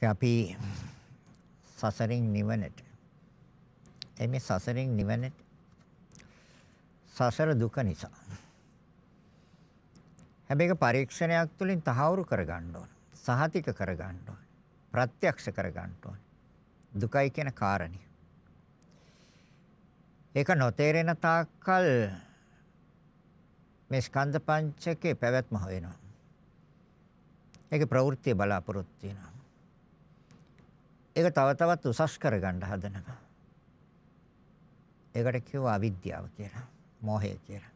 ඉතින් අපි සසරින් නිවනට ඒ මේ සසරින් නිවනට සසර දුක නිසා හැබැයි ඒක පරීක්ෂණයක් තුළින් තහවුරු කරගන්න ඕන සහතික කරගන්න ඕන ප්‍රත්‍යක්ෂ කරගන්න ඕන දුකයි කියන කාරණේ ඒක නොතේරෙන තාක්කල් මේ ස්කන්ධ පංචකේ පැවැත්ම හොයනවා. ඒකේ ප්‍රවෘත්ති බලාපොරොත්තු වෙනවා. ඒක තව තවත් උසස් කරගන්න හදනවා. ඒකට කියව අවිද්‍යාව කියලා. මෝහය කියලා.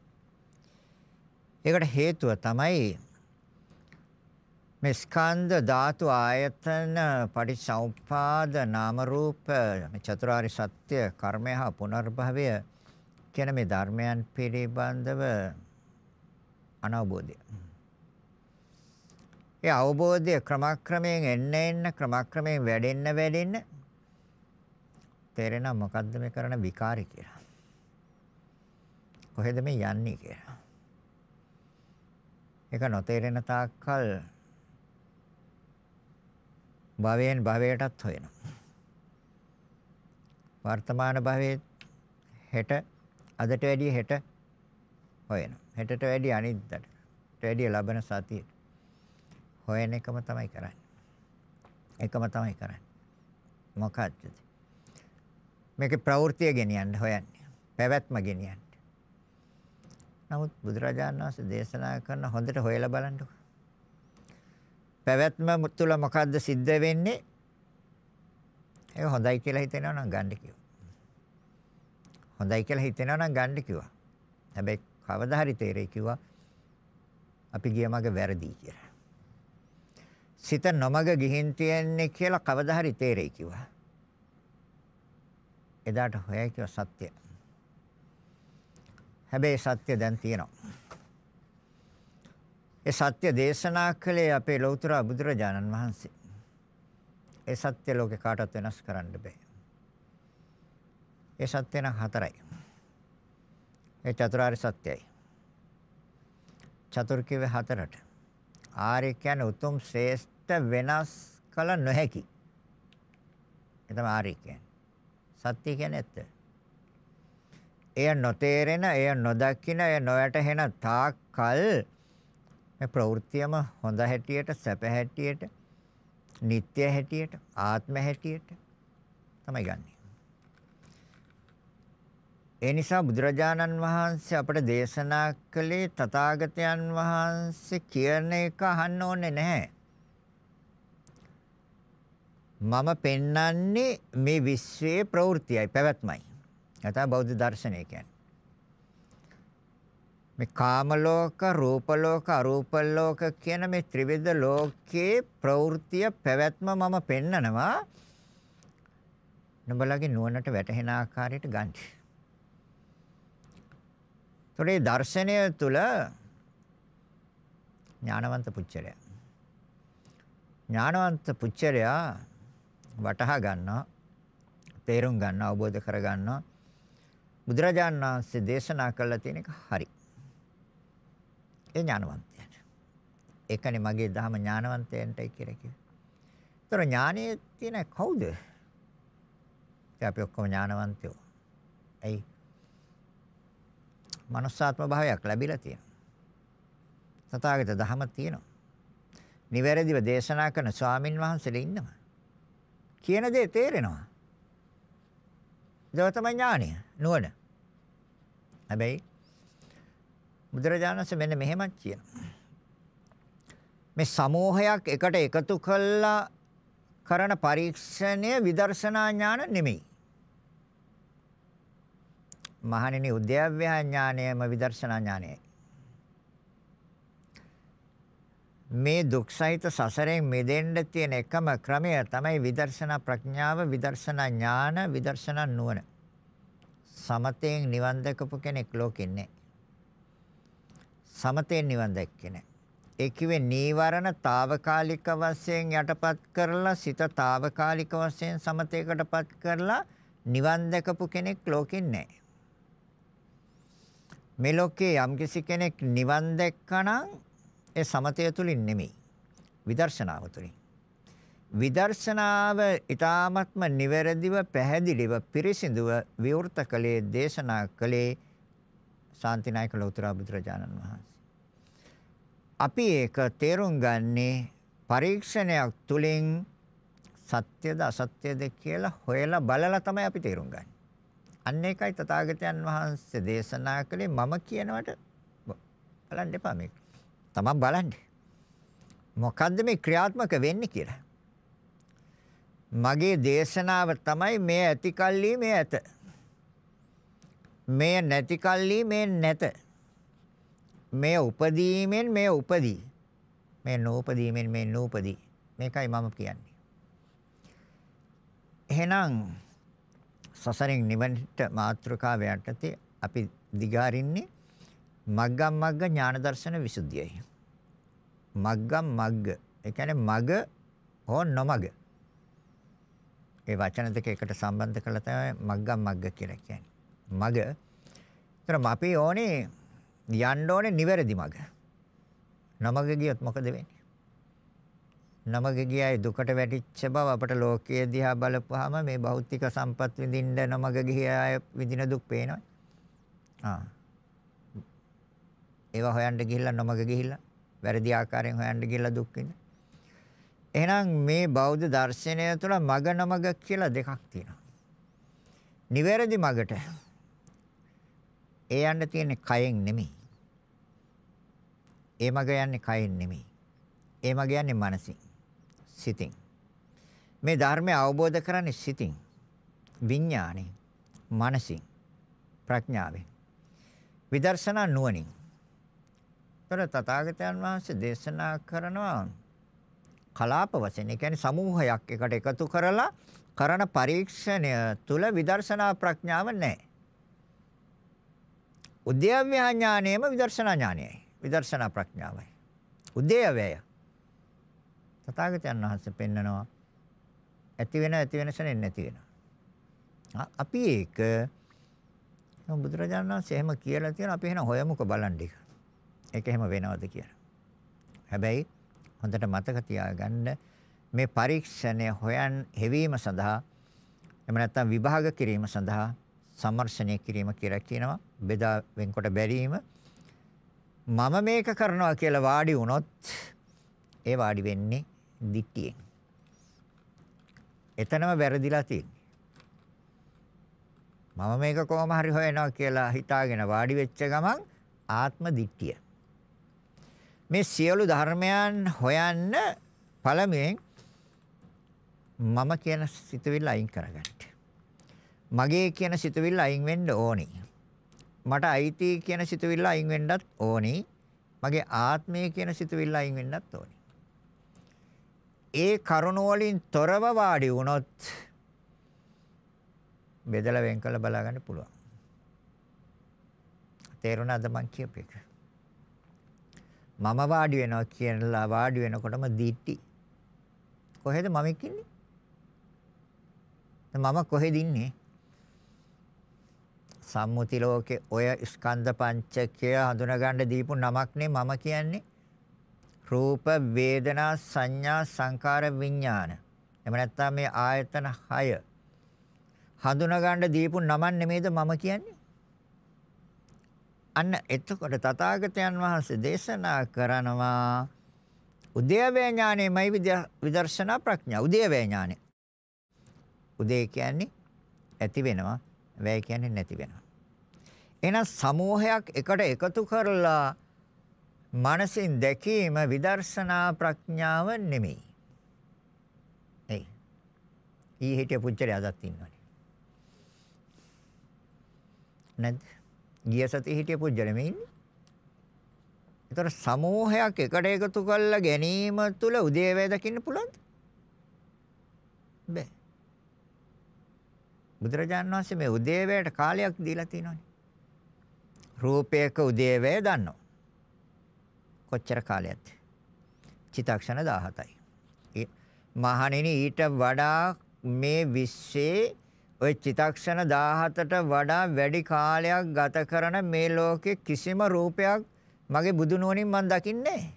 ඒකට හේතුව තමයි මේ ස්කන්ධ ධාතු ආයතන පටිච්චසමුප්පාද නාම රූප මේ චතුරාර්ය සත්‍ය කර්මය හා පුනර්භවය කියන මේ ධර්මයන් පිළිබඳව අනවබෝධය. ඒ අවබෝධය ක්‍රමක්‍රමයෙන් එන්න එන්න ක්‍රමක්‍රමයෙන් වැඩෙන්න වැඩෙන්න තේරෙනවා මොකද්ද මේ කරන විකාරය කියලා. කොහෙද මේ යන්නේ කියලා. ඒක නොතේරෙන තාක්කල් භවයෙන් භවයටත් හොයනවා. වර්තමාන භවයේ හෙට අදට වැඩිය හෙට හොයනවා. හෙටට වැඩිය අනිද්දාට. ට වැඩිය ලබන සතියේ හොයන එකම තමයි කරන්නේ. එකම තමයි කරන්නේ. මොකක්ද? මේකේ ප්‍රවෘත්තිය ගෙනියන්න හොයන්නේ. පැවැත්ම ගෙනියන්න. නමුත් බුදුරජාණන් වහන්සේ දේශනා කරන හොඳට හොයලා බලන්නකො. පැවැත්ම තුළ මොකද්ද සිද්ධ වෙන්නේ? ඒක හොඳයි කියලා හිතෙනවා නම් ගන්න කිව්වා. හොඳයි කියලා හිතෙනවා නම් ගන්න කිව්වා. හැබැයි කවදා හරි තේරෙයි කිව්වා අපි ගිය මඟ වැරදි කියලා. සිත නොමග ගිහින් තියන්නේ කියලා කවදා හරි තේරෙයි කිව්වා. එදාට හොයයි කිව්වා සත්‍ය. හැබැයි සත්‍ය දැන් තියෙනවා. ඒ සත්‍ය දේශනා කළේ අපේ ලෞතර බුදුරජාණන් වහන්සේ. ඒ සත්‍ය ලෝකේ කාටවත් වෙනස් කරන්න බෑ. ඒ සත්‍ය නම් හතරයි. ඒ චතුරාර්ය සත්‍යයි. චතුර්කිවේ හතරට. ආර්ය කියන්නේ උතුම් ශ්‍රේෂ්ඨ වෙනස් කළ නොහැකි. ඒ තමයි ආර්ය කියන්නේ. සත්‍ය කියන්නේ ඇත්ත. එය නොතේරෙන, එය නොදකින, එය නොයටහෙන තාක් කල් මේ ප්‍රවෘත්තියම හොඳ හැටියට, සැප හැටියට, නিত্য හැටියට, ආත්ම හැටියට තමයි ගන්නෙ. ඒ නිසා බුදුරජාණන් වහන්සේ අපට දේශනා කළේ තථාගතයන් වහන්සේ කියන එක අහන්න ඕනේ නැහැ. මම පෙන්වන්නේ මේ විශ්වයේ ප්‍රවෘත්තියයි පැවැත්මයි. නැත්නම් බෞද්ධ දර්ශනය කියන්නේ. මේ කාම ලෝක, රූප ලෝක, අරූප ලෝක කියන මේ ත්‍රිවිධ ලෝකයේ ප්‍රවෘත්තිය පැවැත්ම මම පෙන්නනවා. නුඹලගේ නුවණට වැටහෙන ආකාරයට ගන්න. ඒතරේ දර්ශනය තුල ඥානවන්ත පුච්චරය. ඥානවන්ත පුච්චරයා වටහා ගන්නවා තේරුම් ගන්නවා අවබෝධ කර ගන්නවා බුදුරජාණන් වහන්සේ දේශනා කළා තියෙන එක හරි ඒ ඥානවන්තයන්ට ඒකනේ මගේ ධර්ම ඥානවන්තයන්ටයි කියලා කිව්වේ. ඒතර ඥානයේ තියෙන කවුද? අපි ඔක්කොම ඥානවන්තයෝ. ඇයි? manussාත්ම භාවයක් ලැබිලා තියෙනවා. තථාගත ධහම තියෙනවා. නිවැරදිව දේශනා කරන ස්වාමින් වහන්සේලා ඉන්නවා. කියන දේ තේරෙනවා. ඒක තමයි ඥානය නුවණ. හැබැයි බුදුරජාණන්සේ මෙන්න මෙහෙමත් කියනවා. මේ සමෝහයක් එකට එකතු කළා කරන පරීක්ෂණය විදර්ශනා ඥාන නෙමෙයි. මහණෙනි උද්‍යව්‍යා ඥානයම විදර්ශනා ඥානයයි. මේ දුක්සහිත සසරෙන් මිදෙන්න තියෙන එකම ක්‍රමය තමයි විදර්ශනා ප්‍රඥාව විදර්ශනා ඥාන විදර්ශනා නුවණ සමතයෙන් නිවන් දැකපු කෙනෙක් ලෝකෙ නැහැ සමතයෙන් නිවන් දැක්කේ නැහැ ඒ කිව්වේ නීවරණ తాවකාලික වශයෙන් යටපත් කරලා සිත తాවකාලික වශයෙන් සමතේකටපත් කරලා නිවන් දැකපු කෙනෙක් ලෝකෙන් නැහැ. මේ ලෝකේ යම්කිසි කෙනෙක් නිවන් දැක්කනම් ඒ සමතය තුලින් නෙමෙයි. විදර්ශනාව තුලින්. විදර්ශනාව ඊ타ත්ම නිවැරදිව පැහැදිලිව පිරිසිදුව විවෘත කළේ දේශනා කළේ ශාන්තිනායක ලෞතර බුදුරජාණන් වහන්සේ. අපි ඒක තේරුම් ගන්නේ පරීක්ෂණයක් තුලින් සත්‍යද අසත්‍යද කියලා හොයලා බලලා තමයි අපි තේරුම් ගන්නේ. අන්න ඒකයි තථාගතයන් වහන්සේ දේශනා කළේ මම කියනවට බලන්න එපා මේක. තමන් බලන්න. මොකද්ද මේ ක්‍රියාත්මක වෙන්නේ කියලා. මගේ දේශනාව තමයි මේ ඇති කල්ලි මේ ඇත. මේ නැති කල්ලි මේ නැත. මේ උපදීමෙන් මේ උපදී. මේ නූපදීමෙන් මේ නූපදී. මේකයි මම කියන්නේ. එහෙනම් සසරින් නිවනට මාත්‍රකාව යටතේ අපි දිගාරින්නේ මග්ගම් මග්ග ඥාන දර්ශන විසුද්ධියයි. මග්ගම් මග්ග. ඒ කියන්නේ මග හෝ නොමග. ඒ වචන දෙක එකට සම්බන්ධ කරලා තමයි මග්ගම් මග්ග කියලා කියන්නේ. මග. ඒතර අපි ඕනේ යන්න ඕනේ නිවැරදි මග. නොමග ගියොත් මොකද වෙන්නේ? නොමග ගියයි දුකට වැටිච්ච බව අපට ලෝකයේ දිහා බලපුවාම මේ භෞතික සම්පත් විඳින්න නොමග ගියාය විඳින දුක් පේනවා. ආ ඒවා හොයන්න ගිහිල්ලා නොමග ගිහිල්ලා වැරදි ආකාරයෙන් හොයන්න ගිහිල්ලා දුක් විඳින. එහෙනම් මේ බෞද්ධ දර්ශනය තුළ මග නොමග කියලා දෙකක් තියෙනවා. නිවැරදි මගට ඒ යන්න තියෙන්නේ කයෙන් නෙමෙයි. ඒ මග යන්නේ කයෙන් නෙමෙයි. ඒ මග යන්නේ මනසින්. සිතින්. මේ ධර්මය අවබෝධ කරන්නේ සිතින්. විඥාණයෙන්. මනසින්. ප්‍රඥාවෙන්. විදර්ශනා නුවණින්. කර තථාගතයන් වහන්සේ දේශනා කරනවා කලාප වශයෙන්. ඒ කියන්නේ සමූහයක් එකට එකතු කරලා කරන පරීක්ෂණය තුල විදර්ශනා ප්‍රඥාව නැහැ. උද්‍යව්‍ය ඥානයේම විදර්ශනා ඥානයයි. විදර්ශනා ප්‍රඥාවයි. උද්‍යවය. තථාගතයන් වහන්සේ පෙන්නනවා ඇති වෙන ඇති වෙනසනේ නැති වෙනවා. අපි ඒක බුදුරජාණන් වහන්සේ එහෙම කියලා තියෙන අපි එහෙනම් හොයමුක බලන් ටික. ඒක එහෙම වෙනවද කියලා. හැබැයි හොඳට මතක තියාගන්න මේ පරීක්ෂණය හොයන් හෙවීම සඳහා එහෙම නැත්නම් විභාග කිරීම සඳහා සම්මර්ෂණය කිරීම කියලා කියනවා බෙදා වෙන්කොට බැලීම මම මේක කරනවා කියලා වාඩි වුණොත් ඒ වාඩි වෙන්නේ දික්තියෙන් එතනම වැරදිලා තියෙන්නේ මම මේක කොහොම හරි හොයනවා කියලා හිතාගෙන වාඩි වෙච්ච ගමන් ආත්ම දික්තිය මේ සියලු ධර්මයන් හොයන්න පළමුවෙන් මම කියන සිතුවිල්ල අයින් කරගන්න. මගේ කියන සිතුවිල්ල අයින් වෙන්න ඕනි. මට අයිති කියන සිතුවිල්ල අයින් වෙන්නත් ඕනි. මගේ ආත්මය කියන සිතුවිල්ල අයින් වෙන්නත් ඕනි. ඒ කරුණ වලින් තොරව වාඩි වුණොත් බෙදලා වෙන් කළ බලා ගන්න පුළුවන්. තේරුණාද මං කියපේක? මම වාඩි වෙනවා කියලා වාඩි වෙනකොටම දිටි. කොහෙද මම ඉන්නේ? මම කොහෙද ඉන්නේ? සම්මුති ලෝකේ ඔය ස්කන්ධ පංචකය හඳුනගන්න දීපු නමක්නේ මම කියන්නේ. රූප වේදනා සංඥා සංකාර විඥාන. එහෙම නැත්නම් මේ ආයතන 6 හඳුනගන්න දීපු නමක් නෙමෙයිද මම කියන්නේ? අන්න එතකොට තථාගතයන් වහන්සේ දේශනා කරනවා උදේවේ ඥානෙමයි විදර්ශනා ප්‍රඥා. උදේවේ ඥානෙ. උදේ කියන්නේ ඇති වෙනවා, වැය කියන්නේ නැති වෙනවා. එහෙනම් සමූහයක් එකට එකතු කරලා මනසින් දැකීම විදර්ශනා ප්‍රඥාව නෙමෙයි. ඒ. ඊ හිටිය පුච්චරය අදත් ඉන්නවනේ. නැද්ද? ගිය සතියේ හිටිය පුජ්‍ය නෙමෙයි ඉන්නේ. ඒතර සමූහයක් එකට එකතු කරලා ගැනීම තුළ උදේවැය දකින්න පුළුවන්ද? බැ. බුදුරජාණන් වහන්සේ මේ උදේවැයට කාලයක් දීලා තිනවනේ. රූපයක උදේවැය දන්නවා. කොච්චර කාලයක්ද? චිතක්ෂණ 17යි. මහණෙනි ඊට වඩා මේ විශ්සේ ওই චිතක්ෂණ 17ට වඩා වැඩි කාලයක් ගත කරන මේ ලෝකේ කිසිම රූපයක් මගේ බුදු නුවණින් මම දකින්නේ නැහැ.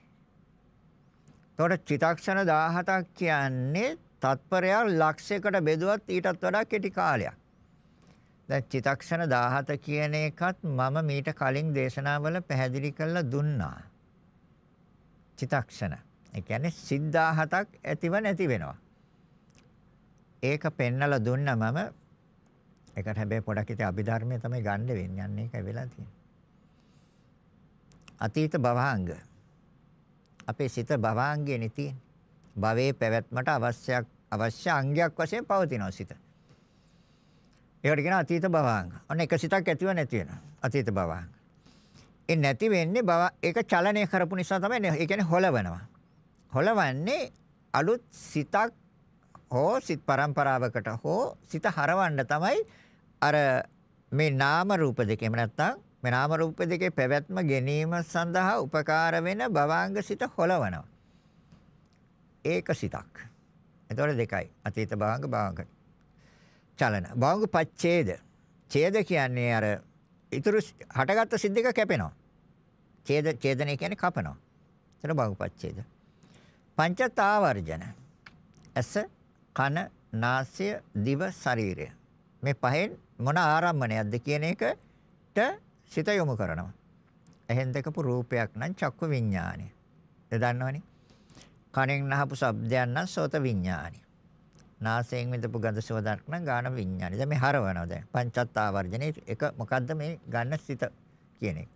ඒතකොට චිතක්ෂණ 17ක් කියන්නේ තත්පරයා ලක්ෂයකට බෙදුවත් ඊටත් වඩා කෙටි කාලයක්. දැන් චිතක්ෂණ 17 කියන එකත් මම මීට කලින් දේශනාවල පැහැදිලි කරලා දුන්නා. චිතක්ෂණ. ඒ කියන්නේ සිද්ධාහතක් ඇතිව නැති වෙනවා. ඒක පෙන්නලා දුන්නා මම ඒකට හැබැයි පොඩක් ඉතින් අභිධර්මයේ තමයි ගන්න වෙන්නේ. යන්නේ ඒකයි වෙලා තියෙන්නේ. අතීත භවාංග අපේ සිත භවාංගයනේ තියෙන. භවයේ පැවැත්මට අවශ්‍යයක් අවශ්‍ය අංගයක් වශයෙන් පවතිනවා සිත. ඒකට කියනවා අතීත භවාංග. අන්න එක සිතක් ඇතිව නැති වෙනවා. අතීත භවාංග. ඒ නැති වෙන්නේ බව ඒක චලනය කරපු නිසා තමයි ඒ කියන්නේ හොලවනවා. හොලවන්නේ අලුත් සිතක් හෝ සිත් પરම්පරාවකට හෝ සිත හරවන්න තමයි අර මේ නාම රූප දෙකේම නැත්තම් මේ නාම රූප දෙකේ පැවැත්ම ගැනීම සඳහා උපකාර වෙන භවාංග සිත හොලවනවා. ඒක සිතක්. එතකොට දෙකයි. අතීත භවාංග භවාංග. චලන. භවාංග පච්ඡේද. ඡේද කියන්නේ අර ඉතුරු හටගත්ත සිද්දක කැපෙනවා. ඡේද ඡේදනය කියන්නේ කපනවා. එතන භවාංග පච්ඡේද. පංචතාවර්ජන. ඇස, කන, නාසය, දිව, ශරීරය. මේ පහෙන් මොන ආරම්මණයක්ද කියන එකට සිත යොමු කරනවා. එහෙන් දෙකපු රූපයක් නම් චක්කු විඥානය. ඒ දන්නවනේ. කනෙන් අහපු ශබ්දයක් නම් සෝත විඥානය. නාසයෙන් විඳපු ගඳ සුවඳක් නම් ගාන විඥානය. දැන් මේ හරවනවා දැන්. පංචත්තාවර්ජනේ එක මොකද්ද මේ ගන්න සිත කියන එක.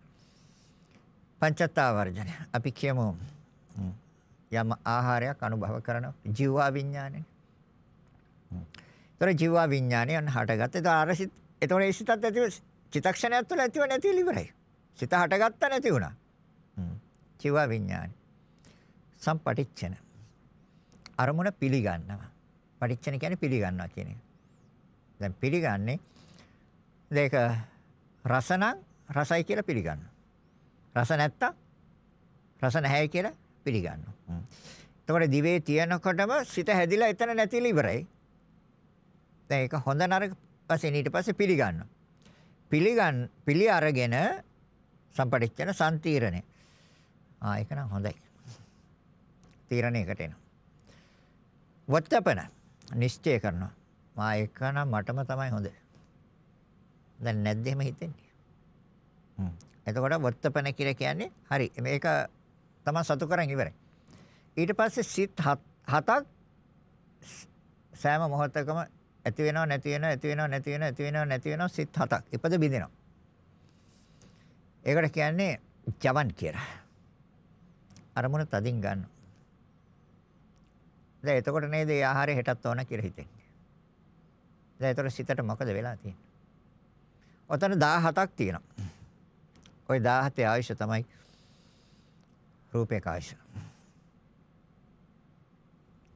පංචත්තාවර්ජනේ අපි කියමු යම් ආහාරයක් අනුභව කරන ජීවා විඥානය. ඒතර ජීවා විඥානය යන හටගත්ත. ඒතර අර සිත් එතකොට ඒ සිතත් ඇතිව චිතක්ෂණයක් තුළ ඇතිව නැතිව ඉවරයි. සිත හටගත්ත නැති වුණා. ජීවා විඥානය. සම්පටිච්ඡන. අරමුණ පිළිගන්නවා. පටිච්චන කියන්නේ පිළිගන්නවා කියන එක. දැන් පිළිගන්නේ දෙක රස නම් රසයි කියලා පිළිගන්නවා. රස නැත්තම් රස නැහැයි කියලා පිළිගන්නවා. එතකොට දිවේ තියනකොටම සිත හැදිලා එතන නැතිලා ඉවරයි. දැන් ඒක හොඳ නරක වශයෙන් ඊට පස්සේ පිළිගන්නවා. පිළිගන් පිළි අරගෙන සම්පටිච්චන සම්තිරණය. ආ ඒක නම් හොඳයි. තීරණයකට එනවා. වත්තපන නිශ්චය කරනවා. මා ඒක නම් මටම තමයි හොඳ. දැන් නැද්ද එහෙම හිතෙන්නේ? හ්ම්. එතකොට වත්තපන කියලා කියන්නේ හරි මේක තමයි සතු කරන් ඉවරයි. ඊට පස්සේ සිත් හතක් සෑම මොහොතකම ඇති වෙනව නැති වෙනව ඇති වෙනව නැති වෙනව ඇති වෙනව නැති වෙනව සිත් හතක්. ඉපද බිඳිනවා. ඒකට කියන්නේ ජවන් කියලා. අරමුණ තදින් ගන්න. දැන් එතකොට නේද ඒ ආහාරය හෙටත් ඕන කියලා හිතෙන්නේ. දැන් එතකොට සිතට මොකද වෙලා තියෙන්නේ? ඔතන 17ක් තියෙනවා. ওই 17 ආයශ තමයි රූපේ කායශ.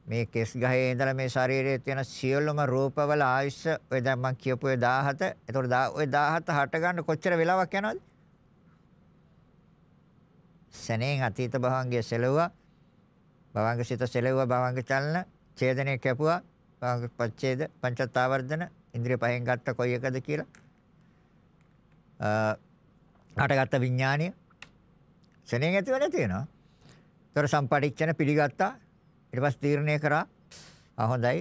මේ කෙස් ගහේ ඉඳලා මේ ශරීරයේ තියෙන සියලුම රූපවල ආයුෂ ඔය දැන් මම කියපු ඔය 17. ඒතකොට ඔය 17 හට ගන්න කොච්චර වෙලාවක් යනවද? සනේන් අතීත භවංගයේ සැලවුවා. භවංගසිත සැලවුවා භවංග චලන, ඡේදනයේ කැපුවා, භවංග පච්ඡේද, පංචතාවර්ධන, ඉන්ද්‍රිය පහෙන් ගත්ත කොයි එකද කියලා. අ හටගත්ත විඥාණය සනේන් ඇතිව නැති වෙනවා. ඒතර සම්පටිච්ඡන පිළිගත්තා ඊට පස්සේ තීරණය කරා ආ හොඳයි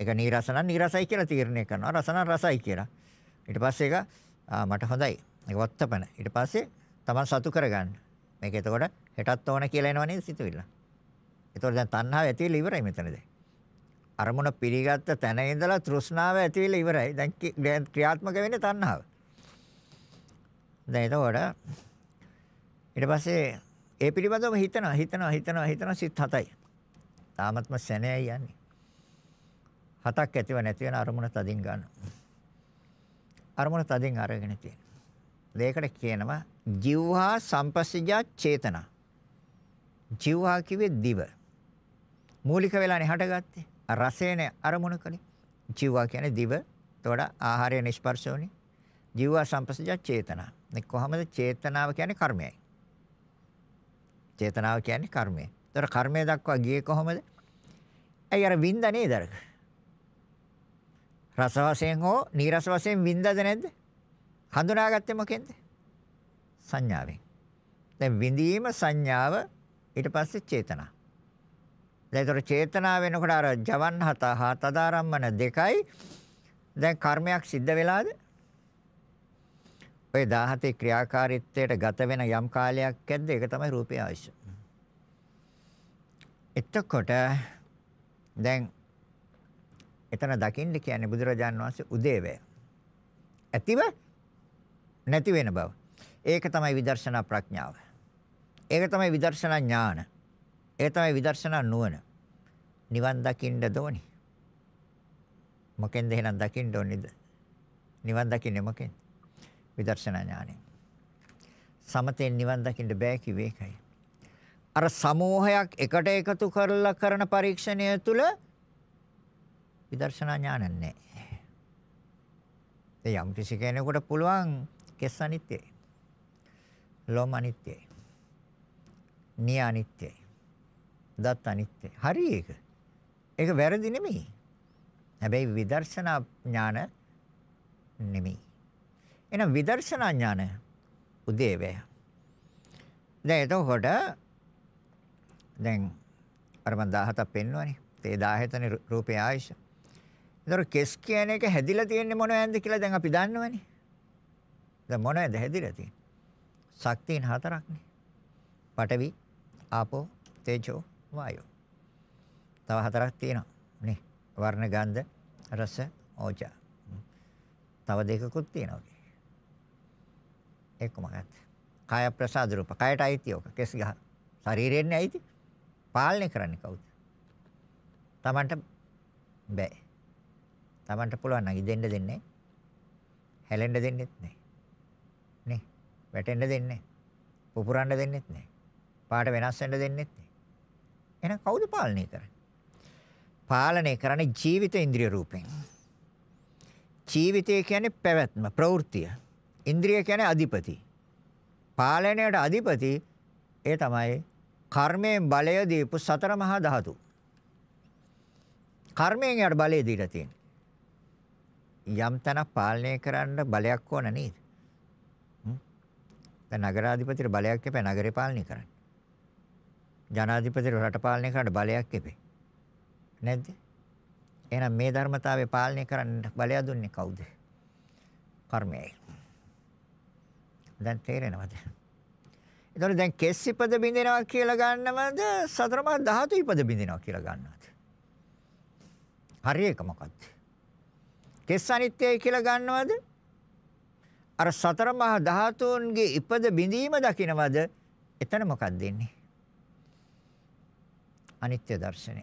ඒක නීරස නම් නීරසයි කියලා තීරණය කරනවා රස නම් රසයි කියලා ඊට පස්සේ ඒක මට හොඳයි ඒක වත්තපන ඊට පස්සේ Taman සතු කරගන්න මේක එතකොට හෙටත් ඕන කියලා එනවා නේද සිතුවිල්ල එතකොට දැන් තණ්හාව ඇති වෙලා ඉවරයි මෙතනද අරමුණ පිළිගත්ත තැන ඉඳලා තෘෂ්ණාව ඇති වෙලා ඉවරයි දැන් ක්‍රියාත්මක වෙන්නේ තණ්හාව දැන් එතකොට ඊට පස්සේ ඒ පිළිබඳව හිතනවා හිතනවා හිතනවා හිතනවා සිත් හතයි තාමත්ම සැනේයි යන්නේ. හතක් ඇතිව නැති වෙන අරමුණ තදින් ගන්න. අරමුණ තදින් අරගෙන තියෙන. ඒකට කියනවා ජීවහා සම්පස්සජා චේතනා. ජීවහා කිව්වේ දිව. මූලික වෙලානේ හටගත්තේ. රසේනේ අරමුණ කලේ. ජීවහා කියන්නේ දිව. එතකොට ආහාරය නිෂ්පර්ශෝනේ. ජීවහා සම්පස්සජා චේතනා. මේ කොහමද චේතනාව කියන්නේ කර්මයයි. චේතනාව කියන්නේ කර්මය. එතකොට කර්මය දක්වා ගියේ කොහමද? ඇයි අර වින්ද නේද අරක? රස වශයෙන් හෝ නීරස වශයෙන් වින්දද නැද්ද? හඳුනාගත්තේ මොකෙන්ද? සංඥාවෙන්. දැන් විඳීම සංඥාව ඊට පස්සේ චේතනා. දැන් ඒතර චේතනා වෙනකොට අර ජවන් හත හා තදාරම්මන දෙකයි දැන් කර්මයක් සිද්ධ වෙලාද? ඔය 17 ක්‍රියාකාරීත්වයට ගත වෙන යම් කාලයක් ඇද්ද ඒක තමයි රූපේ ආයශ. එතකොට දැන් එතන දකින්න කියන්නේ බුදුරජාන් වහන්සේ උදේවැය. ඇතිව නැති වෙන බව. ඒක තමයි විදර්ශනා ප්‍රඥාව. ඒක තමයි විදර්ශනා ඥාන. ඒක තමයි විදර්ශනා නුවණ. නිවන් දකින්න දෝනි. මොකෙන්ද එහෙනම් දකින්න ඕනේද? නිවන් දකින්නේ මොකෙන්ද? විදර්ශනා ඥානෙන්. සමතෙන් නිවන් දකින්න බෑ කිව්වේ ඒකයි. අර සමූහයක් එකට එකතු කරලා කරන පරීක්ෂණය තුළ විදර්ශනා ඥාන නැහැ. ඒ යම් කිසි කෙනෙකුට පුළුවන් කෙස් අනිත්‍යයි. ලොම් අනිත්‍යයි. නිය අනිත්‍යයි. දත් අනිත්‍යයි. හරි ඒක. ඒක වැරදි නෙමෙයි. හැබැයි විදර්ශනා ඥාන නෙමෙයි. එහෙනම් විදර්ශනා ඥාන උදේ වේ. දැන් එතකොට දැන් අර මම 17ක් පෙන්වනේ. ඒ 17නේ රූපේ ආයශ. ඒතර කෙස් කියන එක හැදිලා තියෙන්නේ මොනවද කියලා දැන් අපි දන්නවනේ. දැන් මොනවද හැදිලා තියෙන්නේ? ශක්තියන් හතරක්නේ. පඨවි, ආපෝ, තේජෝ, වායෝ. තව හතරක් තියෙනවා. නේ. වර්ණ, ගන්ධ, රස, ඕජා. තව දෙකකුත් තියෙනවා. එක්කම ගත්තා. කාය ප්‍රසාද රූප. කායට අයිති ඔක. කෙස් ගහ. ශරීරයෙන් අයිති. පාලනය කරන්නේ කවුද? Tamanට බෑ. Tamanට පුළුවන් නම් ඉදෙන්න දෙන්නේ. හැලෙන්න දෙන්නෙත් නෑ. නේ? වැටෙන්න දෙන්නේ. පුපුරන්න දෙන්නෙත් නෑ. පාට වෙනස් වෙන්න දෙන්නෙත් නෑ. එහෙනම් කවුද පාලනය කරන්නේ? පාලනය කරන්නේ ජීවිත ඉන්ද්‍රිය රූපෙන්. ජීවිතය කියන්නේ පැවැත්ම, ප්‍රවෘත්තිය. ඉන්ද්‍රිය කියන්නේ අධිපති. පාලනයට අධිපති ඒ තමයි කර්මයෙන් බලය දීපු සතර මහා ධාතු. කර්මයෙන් යට බලය දීලා තියෙන. යම් තැනක් පාලනය කරන්න බලයක් ඕන නේද? දැන් නගරාධිපතිට බලයක් එපා නගරේ පාලනය කරන්න. ජනාධිපතිට රට පාලනය කරන්න බලයක් එපේ. නැද්ද? එහෙනම් මේ ධර්මතාවය පාලනය කරන්න බලය දුන්නේ කවුද? කර්මයයි. දැන් තේරෙනවද? එතකොට දැන් කෙස් ඉපද බින්දිනවා කියලා ගන්නවද සතරමා ධාතු ඉපද බින්දිනවා කියලා ගන්නවද? හරි එක මොකක්ද? කෙස් අනිත්‍යයි කියලා ගන්නවද? අර සතරමා ධාතුන්ගේ ඉපද බින්දීම දකින්නවද? එතන මොකක්ද දෙන්නේ? අනිත්‍ය දර්ශනය.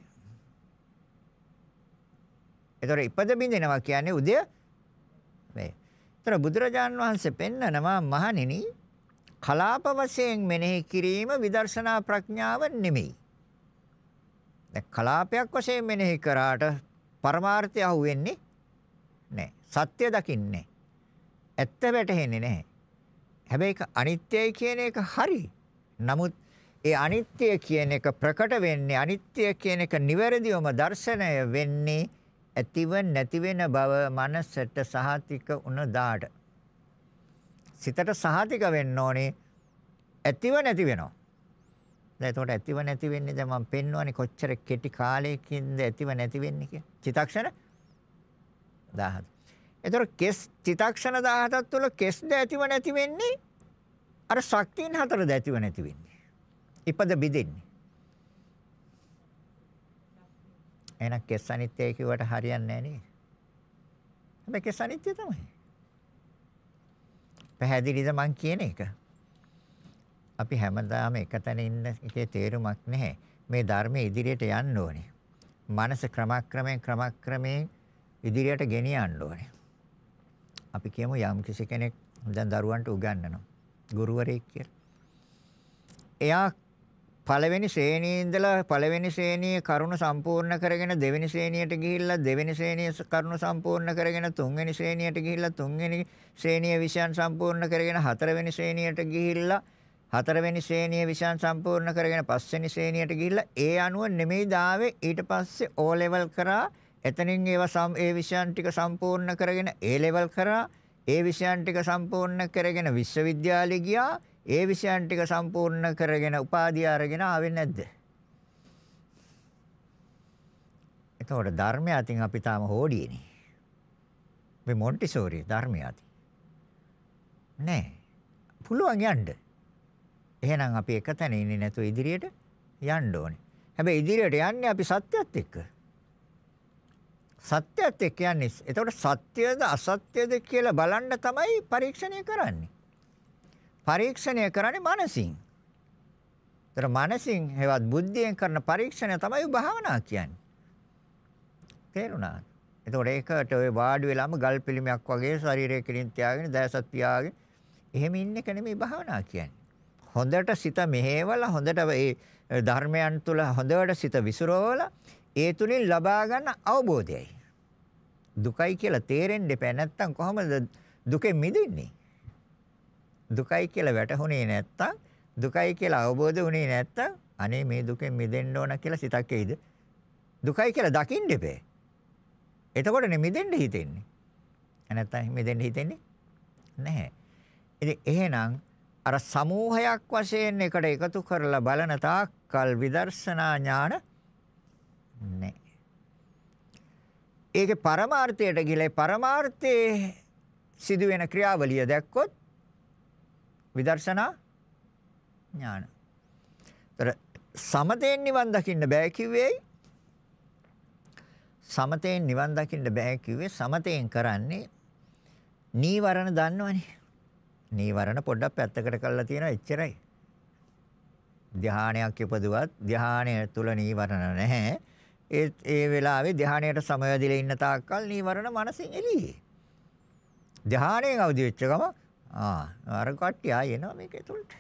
ඒතර ඉපද බින්දිනවා කියන්නේ උදය මේ. ඒතර බුදුරජාන් වහන්සේ පෙන්නනවා මහණෙනි කලාප වශයෙන් මෙනෙහි කිරීම විදර්ශනා ප්‍රඥාව නෙමෙයි. දැන් කලාපයක් වශයෙන් මෙනෙහි කරාට පරමාර්ථය අහුවෙන්නේ නැහැ. සත්‍ය දකින්නේ ඇත්ත වැටහෙන්නේ නැහැ. හැබැයි ඒක අනිත්‍යයි කියන එක හරි. නමුත් ඒ අනිත්‍ය කියන එක ප්‍රකට වෙන්නේ අනිත්‍ය කියන එක නිවැරදිවම දර්ශනය වෙන්නේ ඇතිව නැති වෙන බව මනසට සහතික වුණ දාට. සිතට සහතික වෙන්න ඕනේ ඇතිව නැති වෙනවා. දැන් එතකොට ඇතිව නැති වෙන්නේ දැන් මම පෙන්වන්නේ කොච්චර කෙටි කාලයකින්ද ඇතිව නැති වෙන්නේ කියලා. චිතක්ෂණ 17. එතකොට කෙස් චිතක්ෂණ 17ක් තුළ කෙස්ද ඇතිව නැති වෙන්නේ අර ශක්තියන් හතරද ඇතිව නැති වෙන්නේ. ඉපද බිදෙන්නේ. එහෙනම් කෙස් අනිත්‍යයි කියවට හරියන්නේ නැහැ නේද? හැබැයි කෙස් අනිත්‍ය තමයි. පැහැදිලිද මං කියන එක? අපි හැමදාම එකතැන ඉන්න එකේ තේරුමක් නැහැ. මේ ධර්මයේ ඉදිරියට යන්න ඕනේ. මනස ක්‍රමක්‍රමයෙන් ක්‍රමක්‍රමයෙන් ඉදිරියට ගෙනියන්න ඕනේ. අපි කියමු යම් කෙනෙක් දැන් දරුවන්ට උගන්වනවා. ගුරුවරයෙක් කියලා. එයා පළවෙනි ශ්‍රේණියේ ඉඳලා පළවෙනි ශ්‍රේණියේ කරුණ සම්පූර්ණ කරගෙන දෙවෙනි ශ්‍රේණියට ගිහිල්ලා දෙවෙනි ශ්‍රේණියේ කරුණ සම්පූර්ණ කරගෙන තුන්වෙනි ශ්‍රේණියට ගිහිල්ලා තුන්වෙනි ශ්‍රේණියේ විෂයන් සම්පූර්ණ කරගෙන හතරවෙනි ශ්‍රේණියට ගිහිල්ලා හතරවෙනි ශ්‍රේණියේ විෂයන් සම්පූර්ණ කරගෙන පස්වෙනි ශ්‍රේණියට ගිහිල්ලා ඒ අනුව නෙමෙයි දාවේ ඊට පස්සේ O level කරා එතනින් ඒවා ඒ විෂයන් ටික සම්පූර්ණ කරගෙන A level කරා ඒ විෂයන් ටික සම්පූර්ණ කරගෙන විශ්වවිද්‍යාලෙ ගියා ඒ විෂයන් ටික සම්පූර්ණ කරගෙන උපාධිය අරගෙන ආවේ නැද්ද? එතකොට ධර්මය අතින් අපි තාම හොඩියේනේ. මේ මොන්ටිසෝරි ධර්මය අතින්. නෑ. පුළුවන් යන්න. එහෙනම් අපි එක තැන ඉන්නේ නැතුව ඉදිරියට යන්න ඕනේ. හැබැයි ඉදිරියට යන්නේ අපි සත්‍යයත් එක්ක. සත්‍යයත් එක්ක යන්නේ. එතකොට සත්‍යද අසත්‍යද කියලා බලන්න තමයි පරීක්ෂණය කරන්නේ. පරීක්ෂණය කරන්නේ මනසින්. ඒතර මනසින් හෙවත් බුද්ධියෙන් කරන පරීක්ෂණය තමයි භාවනා කියන්නේ. තේරුණාද? එතකොට ඒකට ඔය වාඩි වෙලාම ගල් පිළිමයක් වගේ ශරීරය කෙලින් තියාගෙන දැසත් පියාගෙන එහෙම ඉන්න එක නෙමෙයි භාවනා කියන්නේ. හොඳට සිත මෙහෙवला හොඳට ඒ ධර්මයන් තුල හොඳට සිත විසිරවලා ඒ තුලින් ලබා ගන්න අවබෝධයයි. දුකයි කියලා තේරෙන්න එපා. නැත්තම් කොහොමද දුකෙන් මිදෙන්නේ? දුකයි කියලා වැටහුනේ නැත්තම් දුකයි කියලා අවබෝධ වුණේ නැත්තම් අනේ මේ දුකෙන් මිදෙන්න ඕන කියලා සිතක් එයිද දුකයි කියලා දකින්න එපේ එතකොටනේ මිදෙන්න හිතෙන්නේ නැත්තම් මිදෙන්න හිතෙන්නේ නැහැ ඉතින් එහෙනම් අර සමූහයක් වශයෙන් එකට එකතු කරලා බලන තාක්කල් විදර්ශනා ඥාන නැහැ. ඒකේ පරමාර්ථයට ගිහලා පරමාර්ථයේ සිදුවෙන ක්‍රියාවලිය දැක්කොත් විදර්ශනා ඥාන. ඒතර සමතෙන් නිවන් දකින්න බෑ කිව්වේයි. සමතෙන් නිවන් දකින්න බෑ කිව්වේ සමතෙන් කරන්නේ නීවරණ දන්නවනේ. නීවරණ පොඩ්ඩක් පැත්තකට කළා තියෙනවා එච්චරයි. ධානයක් ඉපදුවත් ධානය තුල නීවරණ නැහැ. ඒ ඒ වෙලාවේ ධානයට සමවැදිලා ඉන්න තාක්කල් නීවරණ මනසින් එළියේ. ධානයෙන් අවදි වෙච්ච ගම ආ අර කට්ටිය ආයෙනවා මේක ඇතුළට.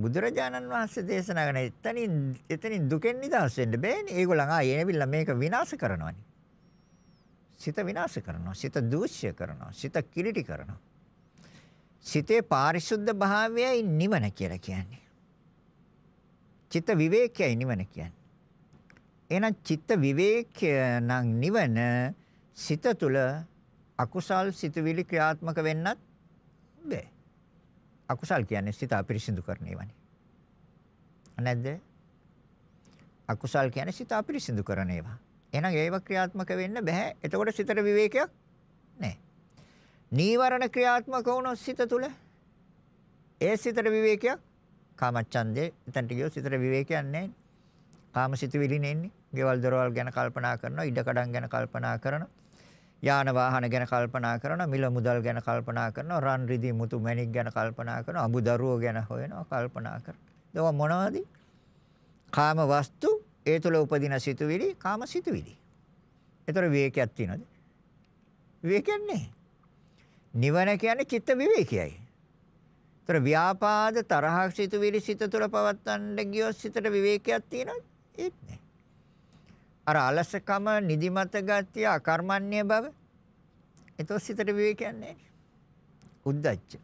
බුදුරජාණන් වහන්සේ දේශනා කරන එතනින් එතනින් දුකෙන් නිදහස් වෙන්න බෑනේ. ඒගොල්ලන් ආයෙ එවිල්ලා මේක විනාශ කරනවානේ. සිත විනාශ කරනවා. සිත දූෂ්‍ය කරනවා. සිත කිලිටි කරනවා. සිතේ පාරිශුද්ධ භාවයයි නිවන කියලා කියන්නේ. චිත්ත විවේකයයි නිවන කියන්නේ. එහෙනම් චිත්ත විවේකය නම් නිවන සිත තුළ අකුසල් සිතුවිලි ක්‍රියාත්මක වෙන්නත් බෑ. අකුසල් කියන්නේ සිත අපිරිසිදු කරන ඒවනේ. නැද්ද? අකුසල් කියන්නේ සිත අපිරිසිදු කරන ඒවා. එහෙනම් ඒව ක්‍රියාත්මක වෙන්න බෑ. එතකොට සිතට විවේකයක් නැහැ. නීවරණ ක්‍රියාත්මක වුණොත් සිත තුල ඒ සිතට විවේකයක් කාමච්ඡන්දේ එතනට ගියොත් සිතට විවේකයක් නැහැ. කාමසිතුවිලි නෙන්නේ. ගෙවල් දොරවල් ගැන කල්පනා කරනවා, ඉඩකඩම් ගැන කල්පනා කරනවා. යාන වාහන ගැන කල්පනා කරනවා, මිල මුදල් ගැන කල්පනා කරනවා, රන් රිදී මුතු මැණික් ගැන කල්පනා කරනවා, අඹ දරුවෝ ගැන හොයනවා, කල්පනා කරනවා. ඒවා මොනවද? කාම වස්තු, ඒ තුල උපදින සිතුවිලි, කාම සිතුවිලි. ඒතර විවේකයක් තියනද? විවේකයක් නැහැ. නිවන කියන්නේ චිත්ත විවේකයයි. ඒතර ව්‍යාපාද තරහ සිතුවිලි සිත තුළ පවත්තන්න ගියොත් සිතට විවේකයක් තියනද? ඒත් නැහැ. අර අලසකම, නිදිමත ගතිය, අකර්මණ්‍ය බව. එතකොට සිතට විවේකයක් නැහැ. උද්දච්ච.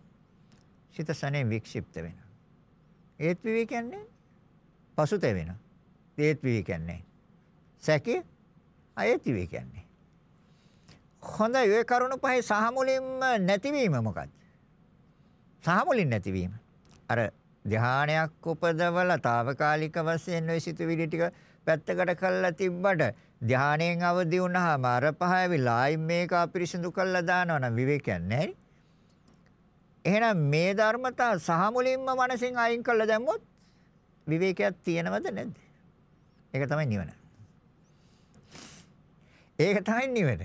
සිත සනේ වික්ෂිප්ත වෙනවා. ඒත් විවේකයක් නැහැ. පසුතැ වෙනවා. ඒත් විවේකයක් නැහැ. සැකේ අයත් විවේකයක් නැහැ. හොඳයි ඔය කරුණු පහේ සහ මුලින්ම නැතිවීම මොකක්ද? සහ මුලින් නැතිවීම. අර ධානයක් උපදවලා తాවකාලික වශයෙන් ওই සිතුවිලි ටික පැත්තකට කළා තිබ්බට ධානයෙන් අවදි වුණාම අර පහ ඇවිල්ලා ආයි මේක අපිරිසිදු කළා දානවා නම් විවේකයක් නැහැ. එහෙනම් මේ ධර්මතා සහ මුලින්ම මනසින් අයින් කළා දැම්මොත් විවේකයක් තියෙනවද නැද්ද? ඒක තමයි නිවන. ඒක තමයි නිවන.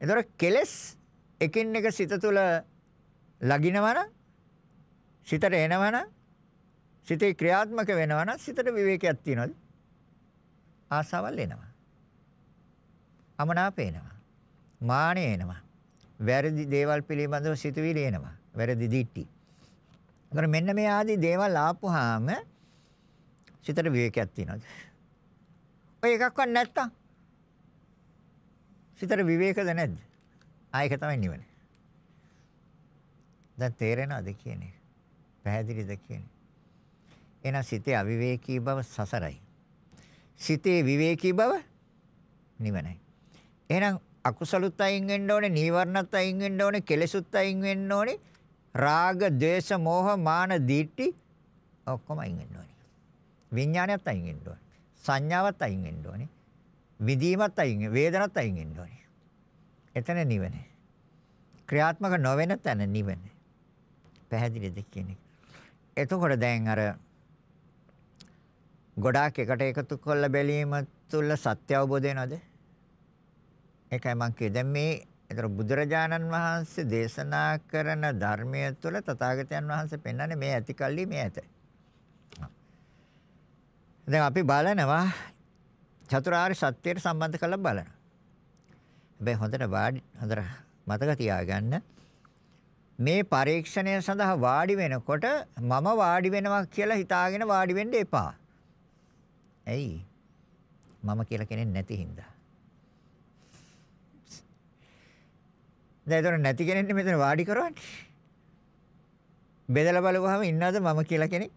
එතකොට කෙලස් එකින් එක සිත තුළ ලගිනවන සිතට එනවන සිතේ ක්‍රියාත්මක වෙනවන සිතට විවේකයක් තියෙනවද? ආසාවල් එනවා. අමනාප එනවා. මානෙ එනවා. වැරදි දේවල් පිළිබඳව සිතුවිලි එනවා. වැරදි දිට්ටි. ඒතර මෙන්න මේ ආදී දේවල් ආපුවාම සිතට විවේකයක් තියෙනවා. ඔය එකක්වත් නැත්තම් සිතට විවේකද නැද්ද? ආයක තමයි නිවන. දැන් තේරෙනවද කියන්නේ? පැහැදිලිද කියන්නේ? එහෙනම් සිතේ අවිවේකී බව සසරයි. සිතේ විවේකී බව නිවනයි. එහෙනම් අකුසලුත් අයින් වෙන්න ඕනේ, නීවරණත් අයින් වෙන්න ඕනේ, කෙලෙසුත් අයින් වෙන්න ඕනේ, රාග, ద్వේෂ, මෝහ, මාන, දීට්ටි ඔක්කොම අයින් වෙන්න ඕනේ. විඥානයත් අයින් වෙන්න ඕනේ. සංඥාවත් අයින් වෙන්න ඕනේ. විදීමත් අයින් වේදනත් අයින් වෙන්න ඕනේ. එතන නිවන. ක්‍රියාත්මක නොවන තැන නිවන. පැහැදිලිද කියන්නේ? එතකොට දැන් අර ගොඩාක් එකට එකතු කරලා බැලීම තුළ සත්‍ය අවබෝධ වෙනවද? ඒකයි මම කියේ. දැන් මේ ඒතර බුදුරජාණන් වහන්සේ දේශනා කරන ධර්මය තුළ තථාගතයන් වහන්සේ පෙන්වන්නේ මේ ඇතිකල්ලි මේ ඇත. දැන් අපි බලනවා චතුරාර්ය සත්‍යයට සම්බන්ධ කරලා බලනවා. හැබැයි හොඳට වාඩි හොඳට මතක තියාගන්න මේ පරීක්ෂණය සඳහා වාඩි වෙනකොට මම වාඩි වෙනවා කියලා හිතාගෙන වාඩි වෙන්න එපා. ඇයි? මම කියලා කෙනෙක් නැති හින්දා. දැන් නැති කෙනෙක්නේ මෙතන වාඩි කරවන්නේ. බෙදලා බලුවාම ඉන්නවද මම කියලා කෙනෙක්?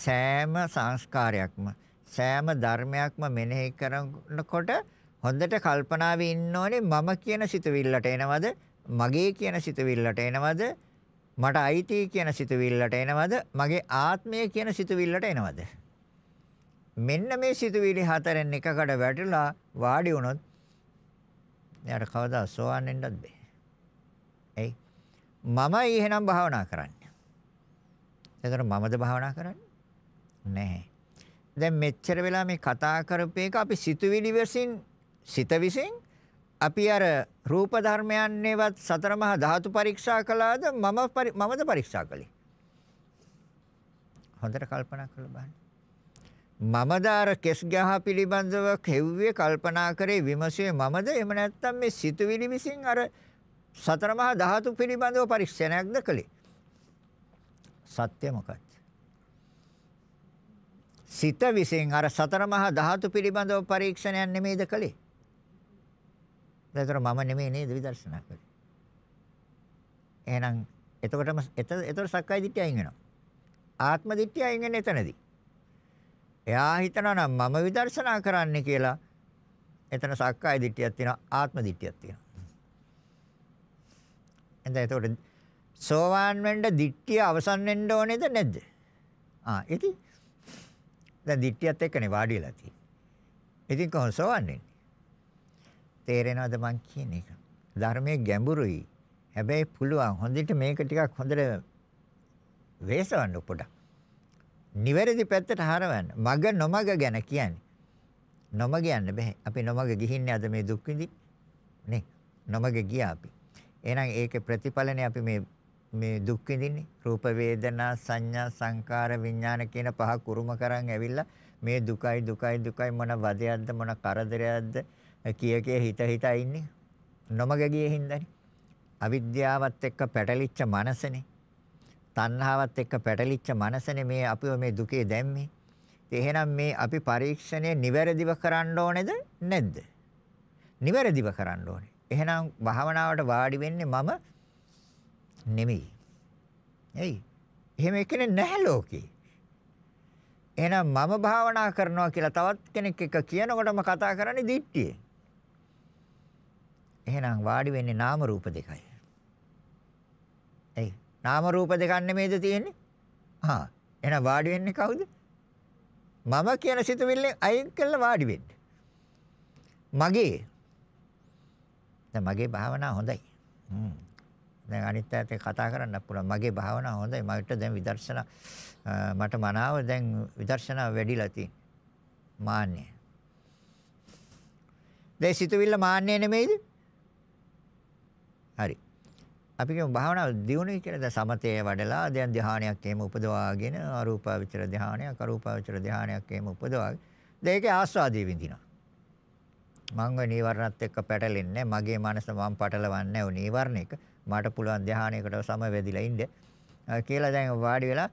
සෑම සංස්කාරයක්ම සෑම ධර්මයක්ම මෙනෙහි කරනකොට හොඳට කල්පනාවේ ඉන්න ඕනේ මම කියන සිතුවිල්ලට එනවද මගේ කියන සිතුවිල්ලට එනවද මට අයිති කියන සිතුවිල්ලට එනවද මගේ ආත්මය කියන සිතුවිල්ලට එනවද මෙන්න මේ සිතුවිලි හතරෙන් එකකට වැටිලා වාඩි වුණොත් එයාට කවදා සෝවන් වෙන්නත් බෑ. එයි මම එහෙනම් භාවනා කරන්නේ. ඒතර මමද භාවනා කරන්නේ? නැහැ. දැන් මෙච්චර වෙලා මේ කතා කරපේක අපි සිතුවිලි විසින් සිත විසින් අපි අර රූප ධර්මයන්ේවත් සතර මහා ධාතු පරීක්ෂා කළාද මම මමද පරීක්ෂා කළේ හොඳට කල්පනා කරලා බලන්න මම දාර කෙස් ගහ පිළිබඳව කෙව්වේ කල්පනා කරේ විමසුවේ මමද එහෙම නැත්නම් මේ සිතුවිලි විසින් අර සතර මහා ධාතු පිළිබඳව පරික්ෂණයක්ද කළේ සත්‍ය මොකක්ද සිත විසින් අර සතර මහා ධාතු පිළිබඳව පරීක්ෂණයක් නෙමෙයිද කළේ? ඒතර මම නෙමෙයි නේද විදර්ශනා කළේ. එහෙනම් එතකොටම එතන සක්කාය දිට්ඨිය අයින් වෙනවා. ආත්ම දිට්ඨිය අයින් වෙන්නේ එතනදී. එයා හිතනවා නම් මම විදර්ශනා කරන්න කියලා. එතන සක්කාය දිට්ඨියක් තියෙනවා ආත්ම දිට්ඨියක් තියෙනවා. එතන ඒතකොට සෝවාන් වෙන්න දිට්ඨිය අවසන් වෙන්න ඕනේද නැද්ද? ආ ඉතින් දැන් දිට්ඨියත් එක්කනේ වාඩිලා තියෙන්නේ. ඉතින් කොහොම සෝවාන් වෙන්නේ? තේරෙනවද මං කියන එක? ධර්මයේ ගැඹුරුයි. හැබැයි පුළුවන් හොඳට මේක ටිකක් හොඳට වෙසවන්න පොඩක්. නිවැරදි පැත්තට හරවන්න. මග නොමග ගැන කියන්නේ. නොමග යන්න බෑ. අපි නොමග ගිහින්නේ අද මේ දුක් නේ. නොමග ගියා අපි. එහෙනම් ඒකේ ප්‍රතිඵලනේ අපි මේ මේ දුක් විඳින්නේ. රූප වේදනා සංඥා සංකාර විඥාන කියන පහ කුරුම කරන් ඇවිල්ලා මේ දුකයි දුකයි දුකයි මොන වදයක්ද මොන කරදරයක්ද කිය කිය හිත හිතා ඉන්නේ. නොමග ගියේ හින්දානේ. අවිද්‍යාවත් එක්ක පැටලිච්ච මනසනේ. තණ්හාවත් එක්ක පැටලිච්ච මනසනේ මේ අපිව මේ දුකේ දැම්මේ. එහෙනම් මේ අපි පරීක්ෂණය නිවැරදිව කරන්න ඕනේද නැද්ද? නිවැරදිව කරන්න ඕනේ. එහෙනම් භාවනාවට වාඩි වෙන්නේ මම නෙමෙයි. එයි. එහෙම එකනේ නැහැ ලෝකේ. එහෙනම් මම භාවනා කරනවා කියලා තවත් කෙනෙක් එක කියනකොටම කතා කරන්නේ දිට්ඨිය. එහෙනම් වාඩි වෙන්නේ නාම රූප දෙකයි. නාම රූප දෙකක් නෙමේද තියෙන්නේ? ආ එහෙනම් වාඩි වෙන්නේ කවුද? මම කියන සිතුවිල්ලෙන් අයින් කරලා වාඩි වෙන්න. මගේ දැන් මගේ භාවනා හොඳයි. හ්ම්. දැන් අනිත් අයත් කතා කරන්න පුළුවන්. මගේ භාවනා හොඳයි. මට දැන් විදර්ශනා මට මනාව දැන් විදර්ශනා වැඩිලා තියෙනවා. මාන්නේ. දැන් සිතුවිල්ල මාන්නේ නෙමෙයිද? හරි. අපි කියමු භාවනාව දියුණුවයි කියලා දැන් සමතේ වඩලා දැන් ධානයක් එහෙම උපදවාගෙන අරූපාවචර ධානයක් අරූපාවචර ධානයක් එහෙම උපදවාගෙන දැන් ඒකේ ආස්වාදයේ විඳිනවා මම ওই නීවරණත් එක්ක පැටලෙන්නේ මගේ මනස මම පටලවන්නේ ඔය නීවරණයක මට පුළුවන් ධානයකට සමවැදිලා ඉන්න කියලා දැන් වාඩි වෙලා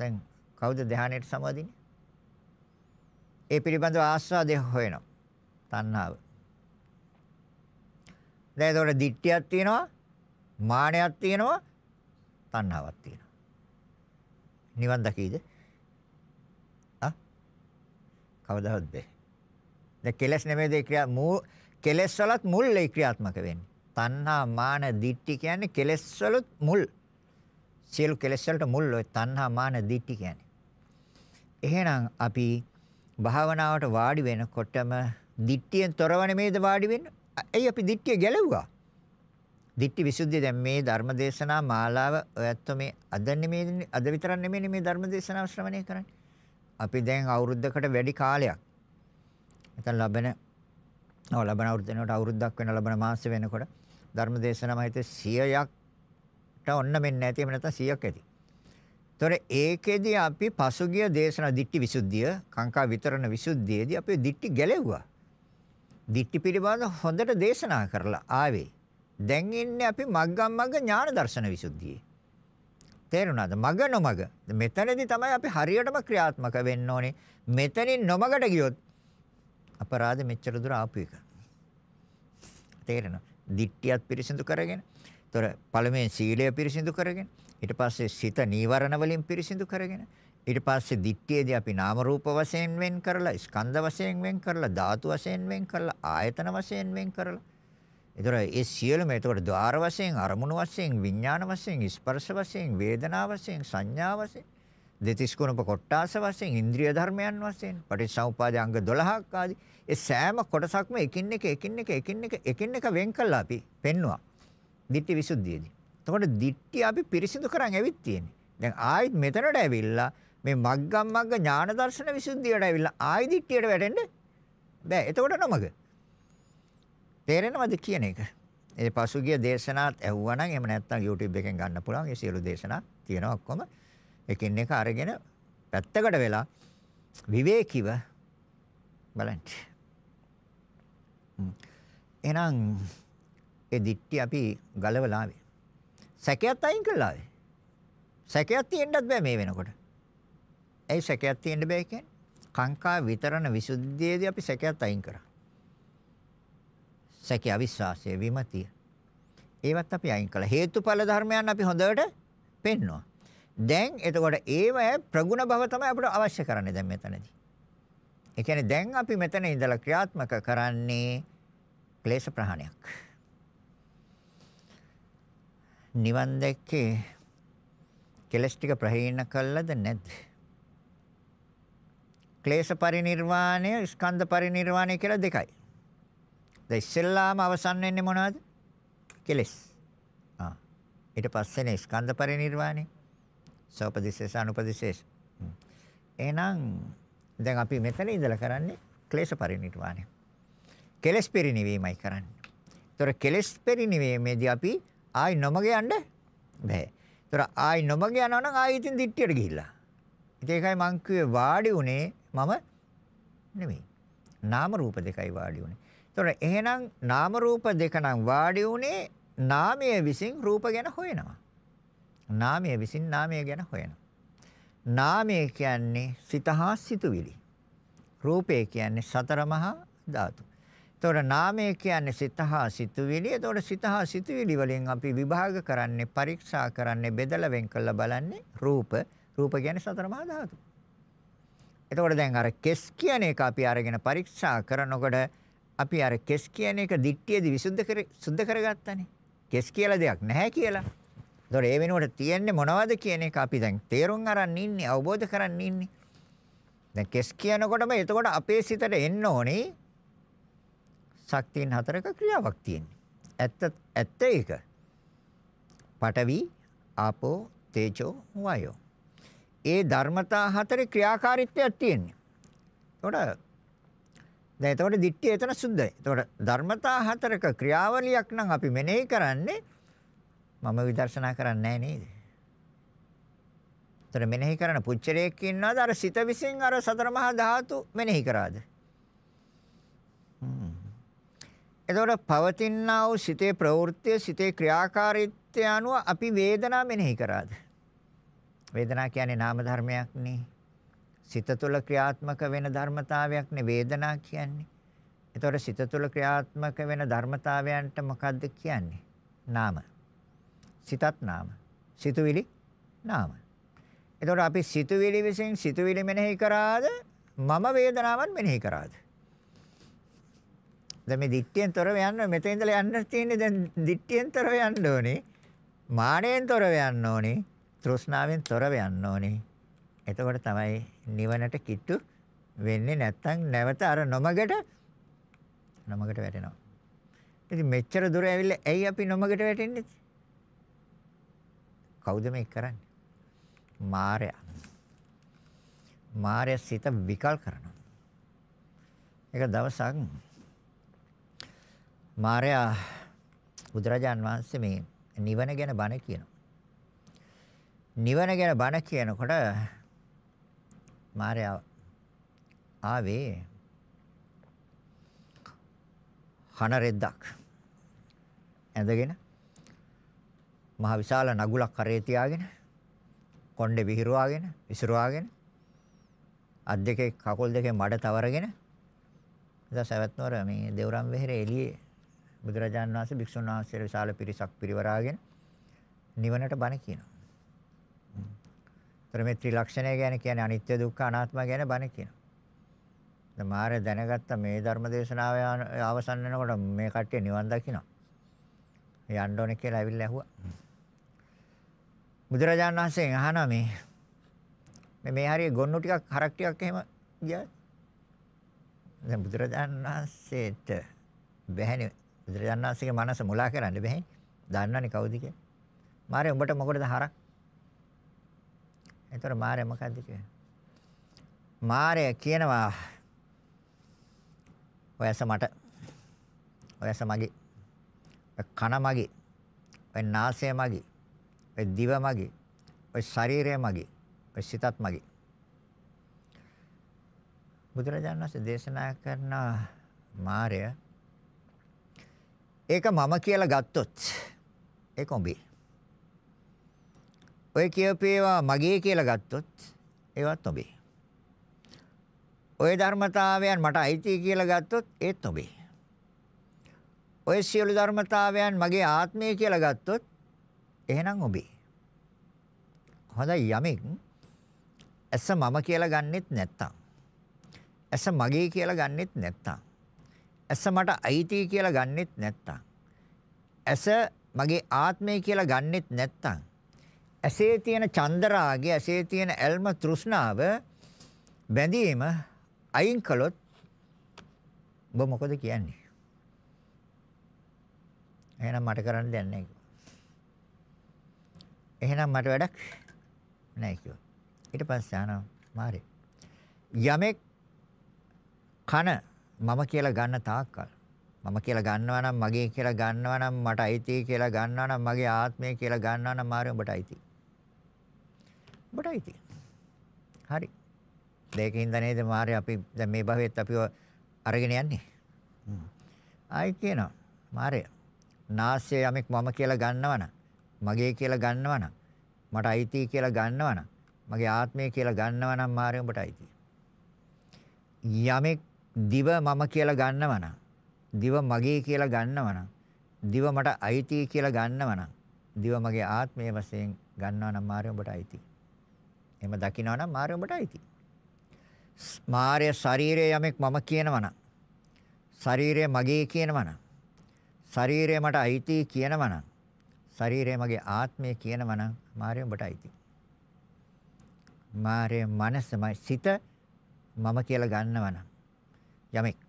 දැන් කවුද ධානයට සමවදින්නේ ඒ පිළිබඳව ආස්වාදය හොයනවා තණ්හාව දැන් ඒතකොට දිට්ඨියක් තියෙනවා මානයක් තියෙනවා තණ්හාවක් තියෙනවා. නිවන් දකීද? ආ? කවදාවත් බෑ. දැන් කෙලස් නෙමෙයිද ක්‍රියා මූ කෙලස් වලත් මුල් ඒ ක්‍රියාත්මක වෙන්නේ. තණ්හා මාන දිට්ටි කියන්නේ කෙලස් වලත් මුල්. සියලු කෙලස් වලට මුල් ඔය තණ්හා මාන දිට්ටි කියන්නේ. එහෙනම් අපි භාවනාවට වාඩි වෙනකොටම දිට්ටියෙන් තොරව නෙමෙයිද වාඩි වෙන්නේ? ඇයි අපි දිට්ටිය ගැලවුවා? දිට්ඨි විසුද්ධිය දැන් මේ ධර්ම දේශනා මාලාව ඔයත් මේ අද නෙමෙයි අද විතරක් නෙමෙයි මේ ධර්ම දේශනාව ශ්‍රවණය කරන්නේ. අපි දැන් අවුරුද්දකට වැඩි කාලයක්. නැත්නම් ලබන ඔව් ලබන අවුරුද්ද වෙනකොට අවුරුද්දක් වෙන ලබන මාස වෙනකොට ධර්ම දේශනාව හිතේ 100ක්ට ඔන්න මෙන්න ඇති එහෙම නැත්නම් 100ක් ඇති. ඒතොර ඒකෙදි අපි පසුගිය දේශනා දිට්ඨි විසුද්ධිය කාංකා විතරණ විසුද්ධියේදී අපි දිට්ඨි ගැලෙව්වා. දිට්ඨි පිළිබඳ හොඳට දේශනා කරලා ආවේ. දැන් ඉන්නේ අපි මග්ගම් මග්ග ඥාන දර්ශන විසුද්ධියේ. තේරුණාද? මග නොමග. මෙතනදී තමයි අපි හරියටම ක්‍රියාත්මක වෙන්න ඕනේ. මෙතනින් නොමගට ගියොත් අපරාධ මෙච්චර දුර ආපු එක. තේරෙනවා. දිට්ඨියත් පිරිසිදු කරගෙන. ඒතොර පළමුවෙන් සීලය පිරිසිදු කරගෙන. ඊට පස්සේ සිත නීවරණ වලින් පිරිසිදු කරගෙන. ඊට පස්සේ දිට්ඨියේදී අපි නාම රූප වශයෙන් වෙන් කරලා, ස්කන්ධ වශයෙන් වෙන් කරලා, ධාතු වශයෙන් වෙන් කරලා, ආයතන වශයෙන් වෙන් කරලා ඒතර ඒ සියලුම එතකොට ద్వාර වශයෙන් අරමුණු වශයෙන් විඥාන වශයෙන් ස්පර්ශ වශයෙන් වේදනා වශයෙන් සංඥා වශයෙන් දෙතිස් කුණප කොට්ටාස වශයෙන් ඉන්ද්‍රිය ධර්මයන් වශයෙන් පටිච්චසමුපාද අංග 12ක් ආදී ඒ සෑම කොටසක්ම එකින් එක එකින් එක එකින් එක එකින් එක වෙන් කළා අපි පෙන්නවා. ditthi visuddhiyedi. එතකොට ditthi අපි පිරිසිදු කරන් ඇවිත් තියෙන්නේ. දැන් ආයෙත් මෙතනට ඇවිල්ලා මේ මග්ගම් මග්ග ඥාන දර්ශන විසුද්ධියට ඇවිල්ලා ආයෙ ditthියට වැටෙන්න බෑ. එතකොට නමග. තේරෙනවද කියන එක? ඒ පසුගිය දේශනාත් ඇහුවා නම් එහෙම නැත්නම් YouTube එකෙන් ගන්න පුළුවන්. ඒ සියලු දේශනා තියෙනවා ඔක්කොම. එකින් එක අරගෙන පැත්තකට වෙලා විවේකීව බලන්න. එහෙනම් ඒ දික්ටි අපි ගලවලා ආවේ. සැකයක් අයින් කළා ආවේ. සැකයක් තියෙන්නත් බෑ මේ වෙනකොට. ඇයි සැකයක් තියෙන්න බෑ කියන්නේ? කාංකා විතරණ විසුද්ධියේදී අපි සැකයක් අයින් කරා. සැකේ අවිශ්වාසය විමතිය. ඒවත් අපි අයින් කළා. හේතුඵල ධර්මයන් අපි හොඳට පෙන්නවා. දැන් එතකොට ඒව ප්‍රගුණ භව තමයි අපිට අවශ්‍ය කරන්නේ දැන් මෙතනදී. ඒ කියන්නේ දැන් අපි මෙතන ඉඳලා ක්‍රියාත්මක කරන්නේ ක්ලේශ ප්‍රහාණයක්. නිවන් දැක්කේ කෙලස් ටික ප්‍රහීන කළද නැද්ද? ක්ලේශ පරිණිර්වාණය ස්කන්ධ පරිණිර්වාණය කියලා දෙකයි. දැන් ඉස්සෙල්ලාම අවසන් වෙන්නේ මොනවද? කෙලෙස්. ආ. ඊට පස්සේනේ ස්කන්ධ පරිණිර්වාණය. සෝපදිශේෂ අනුපදිශේෂ. එහෙනම් දැන් අපි මෙතන ඉඳලා කරන්නේ ක්ලේශ පරිණිර්වාණය. කෙලෙස් පරිණිවීමයි කරන්නේ. ඒතර කෙලෙස් පරිණිවීමේදී අපි ආයි නොමග යන්න බෑ. ඒතර ආයි නොමග යනවා නම් ආයි ඉතින් දිට්ටියට ගිහිල්ලා. ඉතින් ඒකයි මං කිව්වේ වාඩි උනේ මම නෙමෙයි. නාම රූප දෙකයි වාඩි උනේ. ඒතොර එහෙනම් නාම රූප දෙක නම් වාඩි උනේ නාමය විසින් රූප ගැන හොයනවා. නාමය විසින් නාමය ගැන හොයනවා. නාමය කියන්නේ සිත හා සිතුවිලි. රූපය කියන්නේ සතර මහා ධාතු. ඒතොර නාමය කියන්නේ සිත හා සිතුවිලි. ඒතොර සිත හා සිතුවිලි වලින් අපි විභාග කරන්නේ, පරීක්ෂා කරන්නේ, බෙදලා වෙන් කරලා බලන්නේ රූප. රූප කියන්නේ සතර මහා ධාතු. එතකොට දැන් අර කෙස් කියන එක අපි අරගෙන පරීක්ෂා කරනකොට අපි අර කෙස් කියන එක දිට්ඨියදී විසුද්ධ කර සුද්ධ කරගත්තානේ. කෙස් කියලා දෙයක් නැහැ කියලා. ඒතකොට ඒ වෙනුවට තියෙන්නේ මොනවද කියන එක අපි දැන් තේරුම් අරන් ඉන්නේ, අවබෝධ කරන් ඉන්නේ. දැන් කෙස් කියනකොටම එතකොට අපේ සිතට එන්න ඕනේ ශක්තියන් හතරක ක්‍රියාවක් තියෙන්නේ. ඇත්ත ඇත්ත ඒක. පඨවි, ආපෝ, තේජෝ, වායෝ. ඒ ධර්මතා හතරේ ක්‍රියාකාරීත්වයක් තියෙන්නේ. ඒතකොට දැන් එතකොට දිට්ඨිය එතන සුද්ධයි. එතකොට ධර්මතා හතරක ක්‍රියාවලියක් නම් අපි මෙනෙහි කරන්නේ මම විදර්ශනා කරන්නේ නැහැ නේද? එතන මෙනෙහි කරන පුච්චරයක් ඉන්නවද අර සිත විසින් අර සතර මහා ධාතු මෙනෙහි කරාද? එතකොට පවතිනා වූ සිතේ ප්‍රවෘත්තිය සිතේ ක්‍රියාකාරීත්වය අනුව අපි වේදනා මෙනෙහි කරාද? වේදනා කියන්නේ නාම ධර්මයක් නේ. සිත තුළ ක්‍රියාත්මක වෙන ධර්මතාවයක්නේ වේදනා කියන්නේ. එතකොට සිත තුළ ක්‍රියාත්මක වෙන ධර්මතාවයන්ට මොකද්ද කියන්නේ? නාම. සිතත් නාම. සිතුවිලි නාම. එතකොට අපි සිතුවිලි විසින් සිතුවිලි මෙනෙහි කරාද මම වේදනාවන් මෙනෙහි කරාද? දැන් මේ දිට්ඨියෙන් තොරව යන්න මෙතන ඉඳලා යන්න තියෙන්නේ දැන් දිට්ඨියෙන් තොරව යන්න ඕනේ. මාණයෙන් තොරව යන්න ඕනේ. තෘෂ්ණාවෙන් තොරව යන්න ඕනේ. එතකොට තමයි නිවනට කිට්ටු වෙන්නේ නැත්තම් නැවත අර නොමගට නොමගට වැටෙනවා. ඉතින් මෙච්චර දුර ඇවිල්ලා ඇයි අපි නොමගට වැටෙන්නේ? කවුද මේක කරන්නේ? මායя. මායя සිත විකල් කරනවා. එක දවසක් මායя බුදුරජාන් වහන්සේ මේ නිවන ගැන බණ කියනවා. නිවන ගැන බණ කියනකොට මාර්යා ආවේ හන රෙද්දක් ඇඳගෙන මහ විශාල නගුලක් කරේ තියාගෙන කොණ්ඩේ විහිරුවාගෙන විසිරුවාගෙන අත් දෙකේ කකුල් දෙකේ මඩ තවරගෙන ඉතින් සවැත්නවර මේ දේවරම් වෙහෙරේ එළියේ බුදුරජාන් වහන්සේ භික්ෂුන් වහන්සේලා විශාල පිරිසක් පිරිවරාගෙන නිවනට බණ කියනවා ତර මේ ත්‍රිලක්ෂණය ගැන කියන්නේ අනිත්‍ය දුක්ඛ අනාත්ම ගැන බණ කියනවා. දැන් මාරය දැනගත්ත මේ ධර්ම දේශනාව අවසන් වෙනකොට මේ කට්ටිය නිවන් දකිනවා. යන්න ඕනේ කියලා ඇවිල්ලා ඇහුවා. බුදුරජාණන් වහන්සේ අහනවා මේ මේ මේ හරිය ගොන්නු ටිකක් හරක් ටිකක් එහෙම ගියා. දැන් බුදුරජාණන් වහන්සේට බැහැනේ බුදුරජාණන් වහන්සේගේ මනස මුලා කරන්න බැහැ. දන්නවනේ කවුද කියලා. මාරේ උඹට මොකටද හරක්? එතකොට මාරය මොකද්ද කියන්නේ? මාරය කියනවා ඔයස මට ඔයස මගේ කන මගේ ඔය නාසය මගේ ඔය දිව මගේ ඔය ශරීරය මගේ ඔය සිතත් මගේ බුදුරජාණන් වහන්සේ දේශනා කරන මාරය ඒක මම කියලා ගත්තොත් ඒක උඹේ ඔය කියපේවා මගේ කියලා ගත්තොත් ඒවත් ඔබේ. ඔය ධර්මතාවයන් මට අයිති කියලා ගත්තොත් ඒත් ඔබේ. ඔය සියලු ධර්මතාවයන් මගේ ආත්මය කියලා ගත්තොත් එහෙනම් ඔබේ. හොඳයි යමෙක් ඇස මම කියලා ගන්නෙත් නැත්තම්. ඇස මගේ කියලා ගන්නෙත් නැත්තම්. ඇස මට අයිති කියලා ගන්නෙත් නැත්තම්. ඇස මගේ ආත්මය කියලා ගන්නෙත් නැත්තම් ඇසේ තියෙන චන්දරාගය, ඇසේ තියෙන ඇල්ම තෘෂ්ණාව බැඳීම අයින් කළොත් ඔබ මොකද කියන්නේ? එහෙනම් මට කරන්න දෙයක් නැහැ එහෙනම් මට වැඩක් නැහැ කිව්වා. ඊට පස්සේ ආනවා මාරේ. යමෙක් කන මම කියලා ගන්න තාක්කල් මම කියලා ගන්නවා නම් මගේ කියලා ගන්නවා නම් මට අයිති කියලා ගන්නවා නම් මගේ ආත්මය කියලා ගන්නවා නම් මාරේ උඹට අයිතියි. බොඩයි ඉතින්. හරි. දෙකින්ද නේද මාරේ අපි දැන් මේ භවෙත් අපිව අරගෙන යන්නේ. ආයි කියනවා මාරේ නාස්‍ය යමෙක් මම කියලා ගන්නවනම් මගේ කියලා ගන්නවනම් මට අයිති කියලා ගන්නවනම් මගේ ආත්මය කියලා ගන්නවනම් මාරේ උඹට අයිති. යමෙක් දිව මම කියලා ගන්නවනම් දිව මගේ කියලා ගන්නවනම් දිව මට අයිති කියලා ගන්නවනම් දිව මගේ ආත්මය වශයෙන් ගන්නවා නම් මාරේ උඹට අයිති. එහෙම දකිනවා නම් මාය ඔබට අයිති. මාය ශරීරය යමෙක් මම කියනවා නම් ශරීරය මගේ කියනවා නම් ශරීරය මට අයිති කියනවා නම් ශරීරය මගේ ආත්මය කියනවා නම් මාය ඔබට අයිති. මාය මනසමයි සිත මම කියලා ගන්නවා නම් යමෙක්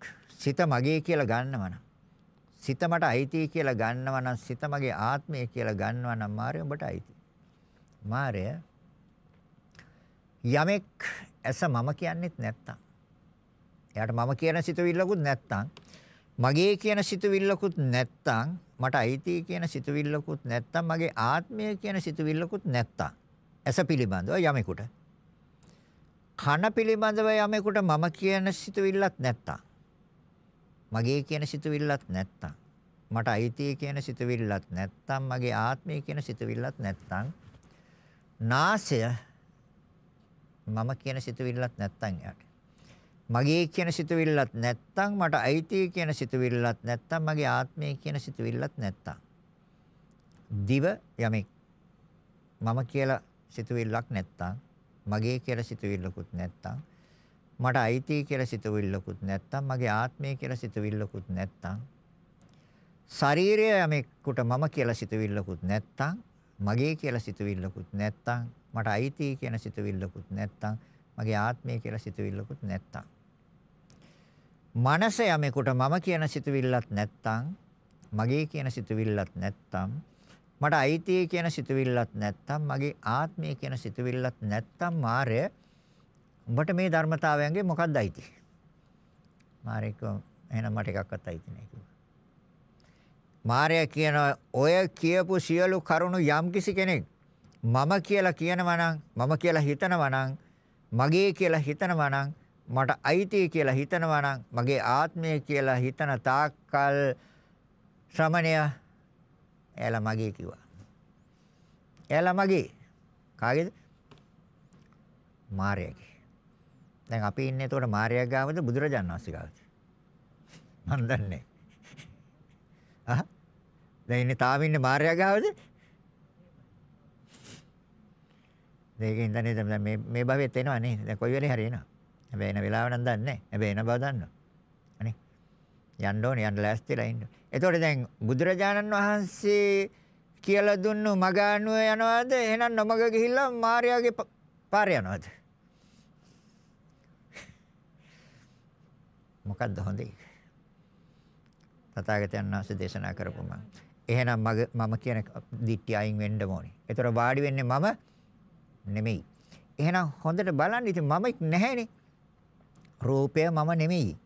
සිත මගේ කියලා ගන්නවා නම් සිත මට අයිති කියලා ගන්නවා නම් සිත මගේ ආත්මය කියලා ගන්නවා නම් මාය ඔබට අයිති. මාය යමෙක් ඇස මම කියන්නේත් නැත්තම් එයාට මම කියන සිතුවිල්ලකුත් නැත්තම් මගේ කියන සිතුවිල්ලකුත් නැත්තම් මට අයිති කියන සිතුවිල්ලකුත් නැත්තම් මගේ ආත්මය කියන සිතුවිල්ලකුත් නැත්තම් ඇස පිළිබඳව යමෙකුට කන පිළිබඳව යමෙකුට මම කියන සිතුවිල්ලක් නැත්තම් මගේ කියන සිතුවිල්ලක් නැත්තම් මට අයිති කියන සිතුවිල්ලක් නැත්තම් මගේ ආත්මය කියන සිතුවිල්ලක් නැත්තම් නාසය මම කියන සිතුවිල්ලත් නැත්තම් එයාට. මගේ කියන සිතුවිල්ලත් නැත්තම් මට අයිති කියන සිතුවිල්ලත් නැත්තම් මගේ ආත්මය කියන සිතුවිල්ලත් නැත්තම්. දිව යමෙක්. මම කියලා සිතුවිල්ලක් නැත්තම් මගේ කියලා සිතුවිල්ලකුත් නැත්තම් මට අයිති කියලා සිතුවිල්ලකුත් නැත්තම් මගේ ආත්මය කියලා සිතුවිල්ලකුත් නැත්තම් ශරීරය යමෙකුට මම කියලා සිතුවිල්ලකුත් නැත්තම් මගේ කියලා සිතුවිල්ලකුත් නැත්තම් මට අයිති කියන සිතුවිල්ලකුත් නැත්තම් මගේ ආත්මය කියලා සිතුවිල්ලකුත් නැත්තම් මනස යමෙකුට මම කියන සිතුවිල්ලක් නැත්තම් මගේ කියන සිතුවිල්ලක් නැත්තම් මට අයිති කියන සිතුවිල්ලක් නැත්තම් මගේ ආත්මය කියන සිතුවිල්ලක් නැත්තම් මාරය උඹට මේ ධර්මතාවයන්ගේ මොකක්ද අයිති? මාරේ කිව්වා එහෙනම් මට එකක්වත් අයිති නැහැ කිව්වා. මාරය කියන ඔය කියපු සියලු කරුණු යම්කිසි කෙනෙක් මම කියලා කියනවා නම් මම කියලා හිතනවා නම් මගේ කියලා හිතනවා නම් මට අයිති කියලා හිතනවා නම් මගේ ආත්මය කියලා හිතන තාක්කල් ශ්‍රමණය එයාලා මගේ කිව්වා. එයාලා මගේ කාගේද? මාර්යාගේ. දැන් අපි ඉන්නේ එතකොට මාර්යා ගාවද බුදුරජාණන් වහන්සේ ගාවද? මන් දන්නේ. අහ දැන් ඉන්නේ තාම ඉන්නේ මාර්යා ගාවද? ඒකෙන් දැන් නේද මේ මේ භවෙත් එනවා නේ. දැන් කොයි වෙලේ හරි එනවා. හැබැයි එන වෙලාව නම් දන්නේ නැහැ. හැබැයි එන බව දන්නවා. අනේ. යන්න ඕනේ යන්න ලෑස්තිලා ඉන්න. එතකොට දැන් බුදුරජාණන් වහන්සේ කියලා දුන්නු මග ආනුව යනවාද? එහෙනම් නොමග ගිහිල්ලා මාර්යාගේ පාරේ යනවාද? මොකද්ද හොඳේ? තථාගතයන් වහන්සේ දේශනා කරපු මම. එහෙනම් මම කියන දිට්ඨිය අයින් වෙන්න ඕනේ. ඒතර වාඩි වෙන්නේ මම නෙමෙයි. එහෙනම් හොඳට බලන්න ඉතින් මම නැහැනේ. රූපය මම නෙමෙයි.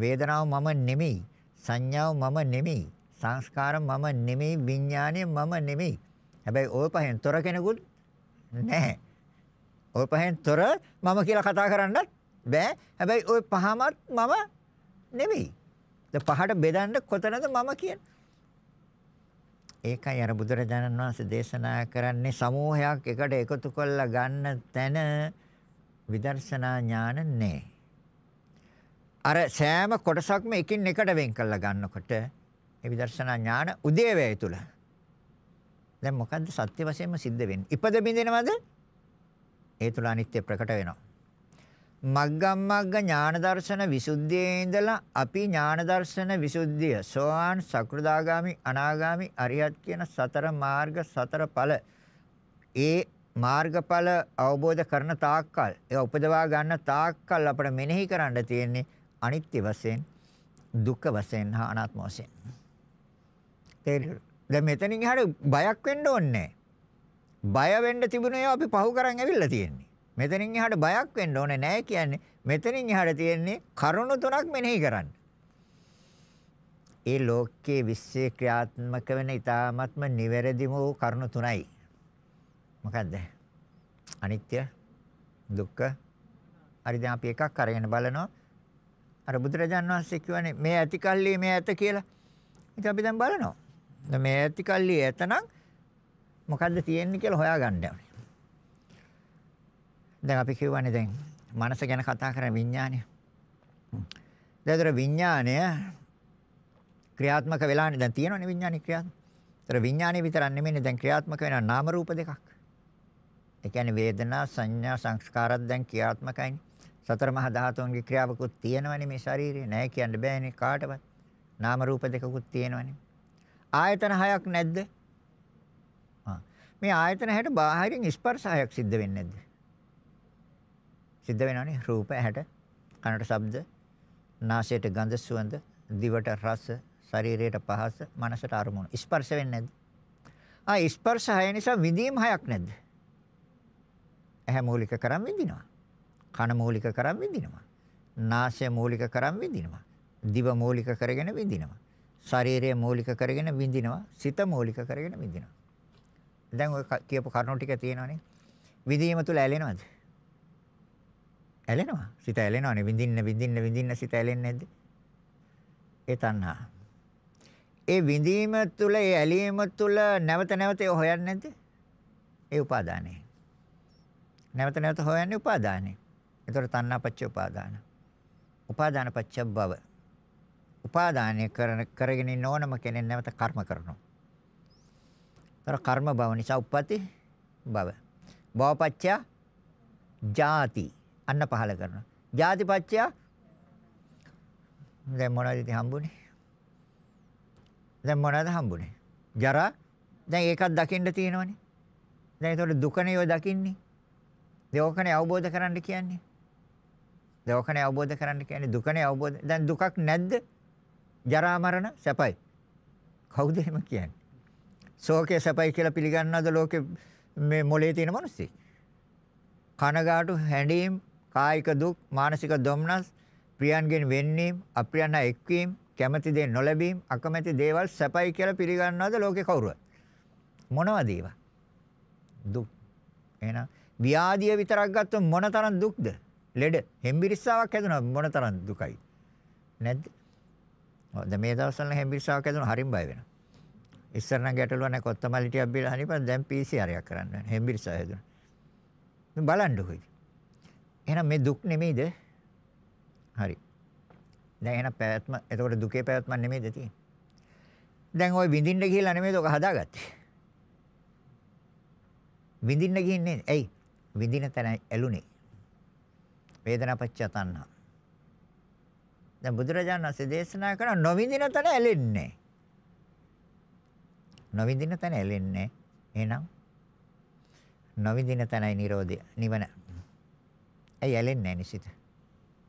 වේදනාව මම නෙමෙයි. සංඥාව මම නෙමෙයි. සංස්කාර මම නෙමෙයි. විඥානය මම නෙමෙයි. හැබැයි ওই පහෙන් තොර කෙනෙකුත් නැහැ. ওই පහෙන් තොර මම කියලා කතා කරන්නත් බෑ. හැබැයි ওই පහමත් මම නෙමෙයි. ද පහට බෙදන්න කොතනද මම කියන්නේ? ඒකයි අර බුදුරජාණන් වහන්සේ දේශනා කරන්නේ සමූහයක් එකට එකතු කරලා ගන්න තැන විදර්ශනා ඥාන නැහැ. අර සෑම කොටසක්ම එකින් එකට වෙන් කරලා ගන්නකොට ඒ විදර්ශනා ඥාන උදේවැය තුල. දැන් මොකද්ද සත්‍ය වශයෙන්ම සිද්ධ වෙන්නේ? ඉපද බින්දිනවද? ඒ තුල අනිත්‍ය ප්‍රකට වෙනවා. මග්ගමග්ග ඥාන දර්ශන විසුද්ධියේ ඉඳලා අපි ඥාන දර්ශන විසුද්ධිය සෝවාන් සකෘදාගාමි අනාගාමි අරියත් කියන සතර මාර්ග සතර ඵල ඒ මාර්ගඵල අවබෝධ කරන තාක්කල් ඒ උපදවා ගන්න තාක්කල් අපිට මෙනෙහි කරන්න තියෙන්නේ අනිත්‍ය වශයෙන් දුක්ඛ වශයෙන් හා අනාත්ම වශයෙන් තේරෙන්නේ දැන් මෙතනින් එහාට බයක් වෙන්න ඕනේ බය වෙන්න තිබුණේ අපි පහු කරන් ඇවිල්ලා තියෙන්නේ මෙතනින් එහාට බයක් වෙන්න ඕනේ නැහැ කියන්නේ මෙතනින් එහාට තියෙන්නේ කරුණු තුනක් මෙනෙහි කරන්න. ඒ ලෝකයේ විශ්සේ ක්‍රියාත්මක වෙන ඊ타ත්ම නිවැරදිම වූ කරුණු තුනයි. මොකද්ද? අනිත්‍ය, දුක්ඛ. හරි දැන් අපි එකක් අරගෙන බලනවා. අර බුදුරජාන් වහන්සේ කියවනේ මේ ඇති කල්ලි මේ ඇත කියලා. ඉතින් අපි දැන් බලනවා. මේ ඇති කල්ලි ඇතනම් මොකද්ද තියෙන්නේ කියලා හොයාගන්න ඕනේ. දැන් අපි කියවනේ දැන් මනස ගැන කතා කරන විඥානය. දැන්තර විඥානය ක්‍රියාත්මක වෙලානේ දැන් තියෙනවනේ විඥානය ක්‍රියාත්මක. ඒතර විඥානය විතරක් නෙමෙයිනේ දැන් ක්‍රියාත්මක වෙනා නාම රූප දෙකක්. ඒ කියන්නේ වේදනා සංඥා සංස්කාරත් දැන් ක්‍රියාත්මකයිනේ. සතර මහා ධාතුන්ගේ ක්‍රියාවකුත් තියෙනවනේ මේ ශරීරේ නෑ කියන්න බෑනේ කාටවත්. නාම රූප දෙකකුත් තියෙනවනේ. ආයතන හයක් නැද්ද? මේ ආයතන හැට බාහිරින් ස්පර්ශ හයක් සිද්ධ වෙන්නේ නැද්ද? සිද්ධ වෙනවනේ රූප ඇහැට කනට ශබ්ද නාසයට ගඳ සුවඳ දිවට රස ශරීරයට පහස මනසට අරමුණු ස්පර්ශ වෙන්නේ නැද්ද? ආ ස්පර්ශ හය නිසා විඳීම් හයක් නැද්ද? ඇහැ මූලික කරන් විඳිනවා. කන මූලික කරන් විඳිනවා. නාසය මූලික කරන් විඳිනවා. දිව මූලික කරගෙන විඳිනවා. ශරීරය මූලික කරගෙන විඳිනවා. සිත මූලික කරගෙන විඳිනවා. දැන් ඔය කියපු කරුණු ටික තියෙනවනේ. විඳීම තුල ඇලෙනවද? ඇලෙනවා. සිත ඇලෙනවානේ. විඳින්න විඳින්න විඳින්න සිත ඇලෙන්නේ නැද්ද? ඒ තණ්හා. ඒ විඳීම තුළ ඒ ඇලීම තුළ නැවත නැවත ඒ හොයන්නේ නැද්ද? ඒ උපාදානයි. නැවත නැවත හොයන්නේ උපාදානයි. ඒතර තණ්හාපච්ච උපාදාන. උපාදානපච්ච භව. උපාදානය කරන කරගෙන ඉන්න ඕනම කෙනෙක් නැවත කර්ම කරනවා. ඒතර කර්ම භව නිසා උප්පති භව. භවපච්ච ජාති අන්න පහල කරනවා. ಜಾතිපච්චය දැන් මොනවද ඉතින් හම්බුනේ? දැන් මොනවද හම්බුනේ? ජරා දැන් ඒකත් දකින්න තියෙනවනේ. දැන් ඒතකොට දුකනේ ඔය දකින්නේ. දෝකනේ අවබෝධ කරන්න කියන්නේ. දෝකනේ අවබෝධ කරන්න කියන්නේ දුකනේ අවබෝධ. දැන් දුකක් නැද්ද? ජරා මරණ සැපයි. කවුද එහෙම කියන්නේ? ශෝකය සැපයි කියලා පිළිගන්නවද ලෝකේ මේ මොලේ තියෙන මිනිස්සු? කනගාටු හැඬීම් කායික දුක්, මානසික දුම්නස්, ප්‍රියන්ගෙන් වෙන්වීම, අප්‍රියන් හා එක්වීම, කැමැති දේ නොලැබීම, අකමැති දේවල් සැපයි කියලා පිළිගන්නවද ලෝකේ කවුරුවත්? මොනවද ඒවා? දුක්. එහෙනම් ව්‍යාධිය විතරක් ගත්තොත් මොනතරම් දුක්ද? ලෙඩ, හෙම්බිරිස්සාවක් හැදුණා මොනතරම් දුකයි? නැද්ද? ඔව් මේ දවස්වල හෙම්බිරිස්සාවක් හැදුණා හරිම බය වෙනවා. ඉස්සර නම් ගැටලුව නැහැ කොත්තමල්ලි ටිකක් බීලා හරිපන් දැන් PCR එකක් කරන්න වෙනවා හෙම්බිරිස්සාව හැදුණා. දැන් බලන්නකෝ. එහෙනම් මේ දුක් නෙමෙයිද? හරි. දැන් එහෙනම් පැවැත්ම එතකොට දුකේ පැවැත්ම නෙමෙයිද තියෙන්නේ? දැන් ওই විඳින්න ගිහිල්ලා නෙමෙයිද ඔක හදාගත්තේ? විඳින්න ගින්නේ ඇයි? විඳින තැන ඇලුනේ. වේදනාපච්චය තණ්හා. දැන් බුදුරජාණන් වහන්සේ දේශනා කරන නොවිඳින තැන ඇලෙන්නේ. නොවිඳින තැන ඇලෙන්නේ. එහෙනම් නොවිඳින තැනයි Nirodha නිවන. ඇයි ඇලෙන්නේ නැණි සිත.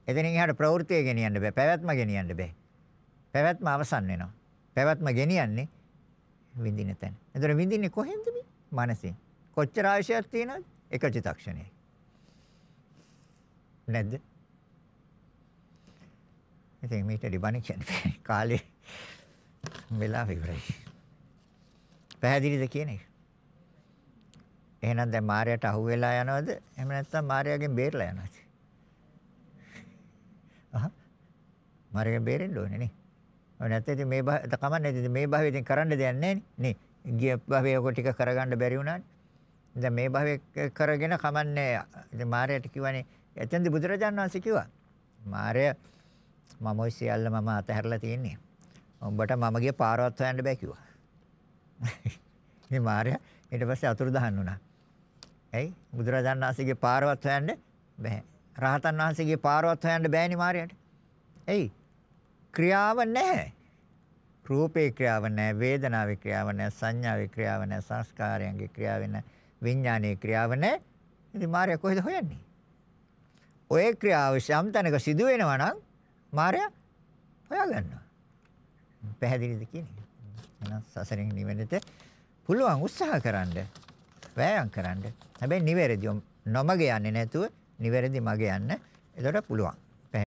එතනින් එහාට ප්‍රවෘත්තිය ගෙනියන්න බෑ. පැවැත්ම ගෙනියන්න බෑ. පැවැත්ම අවසන් වෙනවා. පැවැත්ම ගෙනියන්නේ විඳින තැන. එතන විඳින්නේ කොහෙන්ද මේ? මනසෙන්. කොච්චර ආශයක් තියෙනවද? එක චිතක්ෂණයයි. නැද්ද? ඉතින් මේට ඩිබණ කියන්නේ කාලේ වෙලා ඉවරයි. පැහැදිලිද කියන්නේ? එහෙනම් දැන් මාර්යාට අහු වෙලා යනවද? එහෙම නැත්නම් මාර්යාගෙන් බේරලා යනවද? අහ මාර්යාගෙන් බේරෙන්න ඕනේ නේ. ඔය නැත්නම් ඉතින් මේ භාව කමන්නේ ඉතින් මේ භාවය ඉතින් කරන්න දෙයක් නැහැ නේ. නේ. ගිය භාවය ඔක ටික කරගන්න බැරි වුණානේ. දැන් මේ භාවය කරගෙන කමන්නේ ඉතින් මාර්යාට කිව්වනේ එතෙන්දි බුදුරජාණන් වහන්සේ කිව්වා. මාර්යා මම ඔය සියල්ල මම අතහැරලා තියෙන්නේ. උඹට මම ගිය පාරවත් හොයන්න බෑ කිව්වා. ඉතින් මාර්යා ඊට පස්සේ අතුරුදහන් වුණා. ඇයි? බුදුරජාණන් වහන්සේගේ පාරවත් හොයන්න බෑ. රහතන් වහන්සේගේ පාරවත් හොයන්න බෑනේ මාරයට. ඇයි? ක්‍රියාව නැහැ. රූපේ ක්‍රියාව නැහැ, වේදනාවේ ක්‍රියාව නැහැ, සංඥාවේ ක්‍රියාව නැහැ, සංස්කාරයන්ගේ ක්‍රියාව නැහැ, විඥානයේ ක්‍රියාව නැහැ. ඉතින් මාරය කොහෙද හොයන්නේ? ඔය ක්‍රියාව සම්තනක සිදු වෙනවා නම් මාරය හොයාගන්නවා. පැහැදිලිද කියන්නේ? එහෙනම් සසරෙන් නිවෙන්නට පුළුවන් උත්සාහ කරන්නේ වෑයම් කරන්න. හැබැයි නිවැරදිව නොමග යන්නේ නැතුව නිවැරදි මග යන්න එතකොට පුළුවන්.